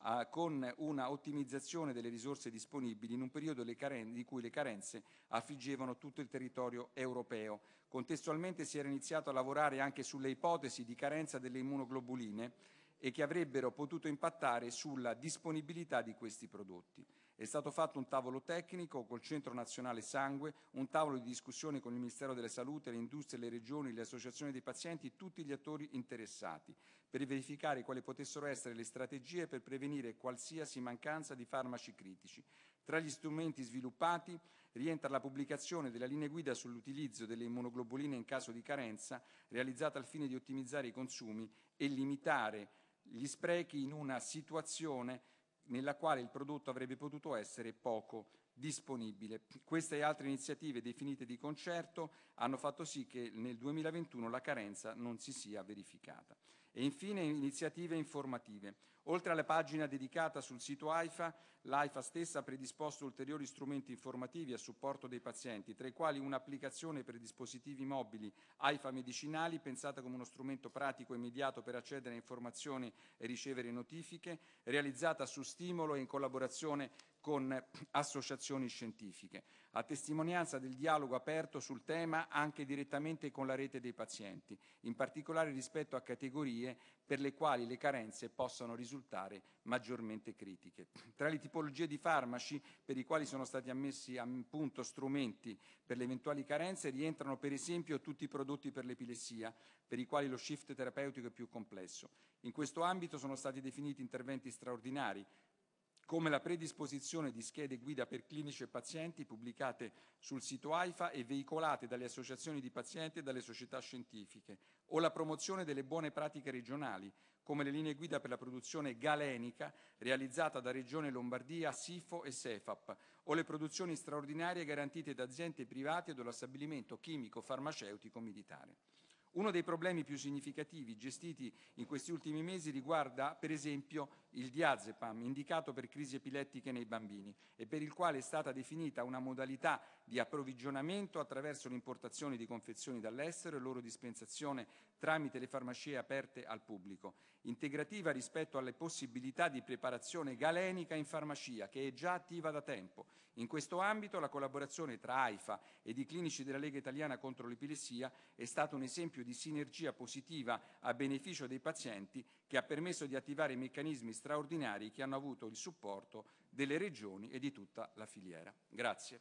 eh, con una ottimizzazione delle risorse disponibili in un periodo di cui le carenze affliggevano tutto il territorio europeo. Contestualmente si era iniziato a lavorare anche sulle ipotesi di carenza delle immunoglobuline e che avrebbero potuto impattare sulla disponibilità di questi prodotti. È stato fatto un tavolo tecnico col Centro Nazionale Sangue, un tavolo di discussione con il Ministero della Salute, le industrie, le regioni, le associazioni dei pazienti, tutti gli attori interessati, per verificare quali potessero essere le strategie per prevenire qualsiasi mancanza di farmaci critici. Tra gli strumenti sviluppati rientra la pubblicazione della linea guida sull'utilizzo delle immunoglobuline in caso di carenza, realizzata al fine di ottimizzare i consumi e limitare gli sprechi in una situazione nella quale il prodotto avrebbe potuto essere poco disponibile. Queste e altre iniziative definite di concerto hanno fatto sì che nel 2021 la carenza non si sia verificata. E infine iniziative informative. Oltre alla pagina dedicata sul sito AIFA l'AIFA stessa ha predisposto ulteriori strumenti informativi a supporto dei pazienti, tra i quali un'applicazione per dispositivi mobili AIFA medicinali, pensata come uno strumento pratico e immediato per accedere a informazioni e ricevere notifiche, realizzata su stimolo e in collaborazione con associazioni scientifiche, a testimonianza del dialogo aperto sul tema anche direttamente con la rete dei pazienti, in particolare rispetto a categorie per le quali le carenze possano risultare maggiormente critiche. Tra le tipologie di farmaci per i quali sono stati ammessi a punto strumenti per le eventuali carenze rientrano per esempio tutti i prodotti per l'epilessia, per i quali lo shift terapeutico è più complesso. In questo ambito sono stati definiti interventi straordinari, come la predisposizione di schede guida per clinici e pazienti pubblicate sul sito AIFA e veicolate dalle associazioni di pazienti e dalle società scientifiche, o la promozione delle buone pratiche regionali, come le linee guida per la produzione galenica realizzata da Regione Lombardia, SIFO e SEFAP, o le produzioni straordinarie garantite da aziende private o dallo stabilimento chimico, farmaceutico, militare. Uno dei problemi più significativi gestiti in questi ultimi mesi riguarda, per esempio, il diazepam, indicato per crisi epilettiche nei bambini e per il quale è stata definita una modalità di approvvigionamento attraverso l'importazione di confezioni dall'estero e loro dispensazione tramite le farmacie aperte al pubblico, integrativa rispetto alle possibilità di preparazione galenica in farmacia, che è già attiva da tempo. In questo ambito la collaborazione tra AIFA ed i clinici della Lega Italiana contro l'epilessia è stata un esempio di sinergia positiva a beneficio dei pazienti che ha permesso di attivare meccanismi straordinari che hanno avuto il supporto delle regioni e di tutta la filiera. Grazie.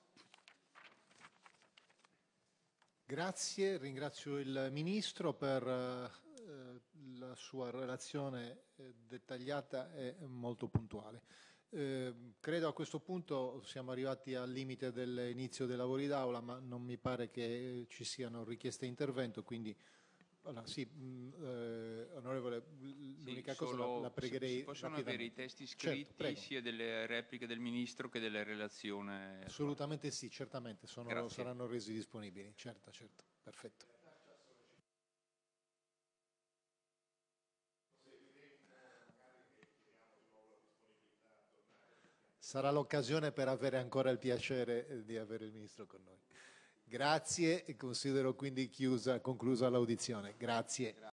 Grazie, ringrazio il Ministro per eh, la sua relazione eh, dettagliata e molto puntuale. Eh, credo a questo punto siamo arrivati al limite dell'inizio dei lavori d'Aula, ma non mi pare che ci siano richieste di intervento, quindi allora, sì, mh, mm, eh, onorevole, l'unica sì, cosa la, la pregherei. Si possono avere i testi certo, scritti certo, sia delle repliche del ministro che della relazione? Assolutamente sì, certamente, sono, saranno resi disponibili. Certo, certo, perfetto. Sarà l'occasione per avere ancora il piacere eh, di avere il ministro con noi. Grazie e considero quindi chiusa, conclusa l'audizione. Grazie.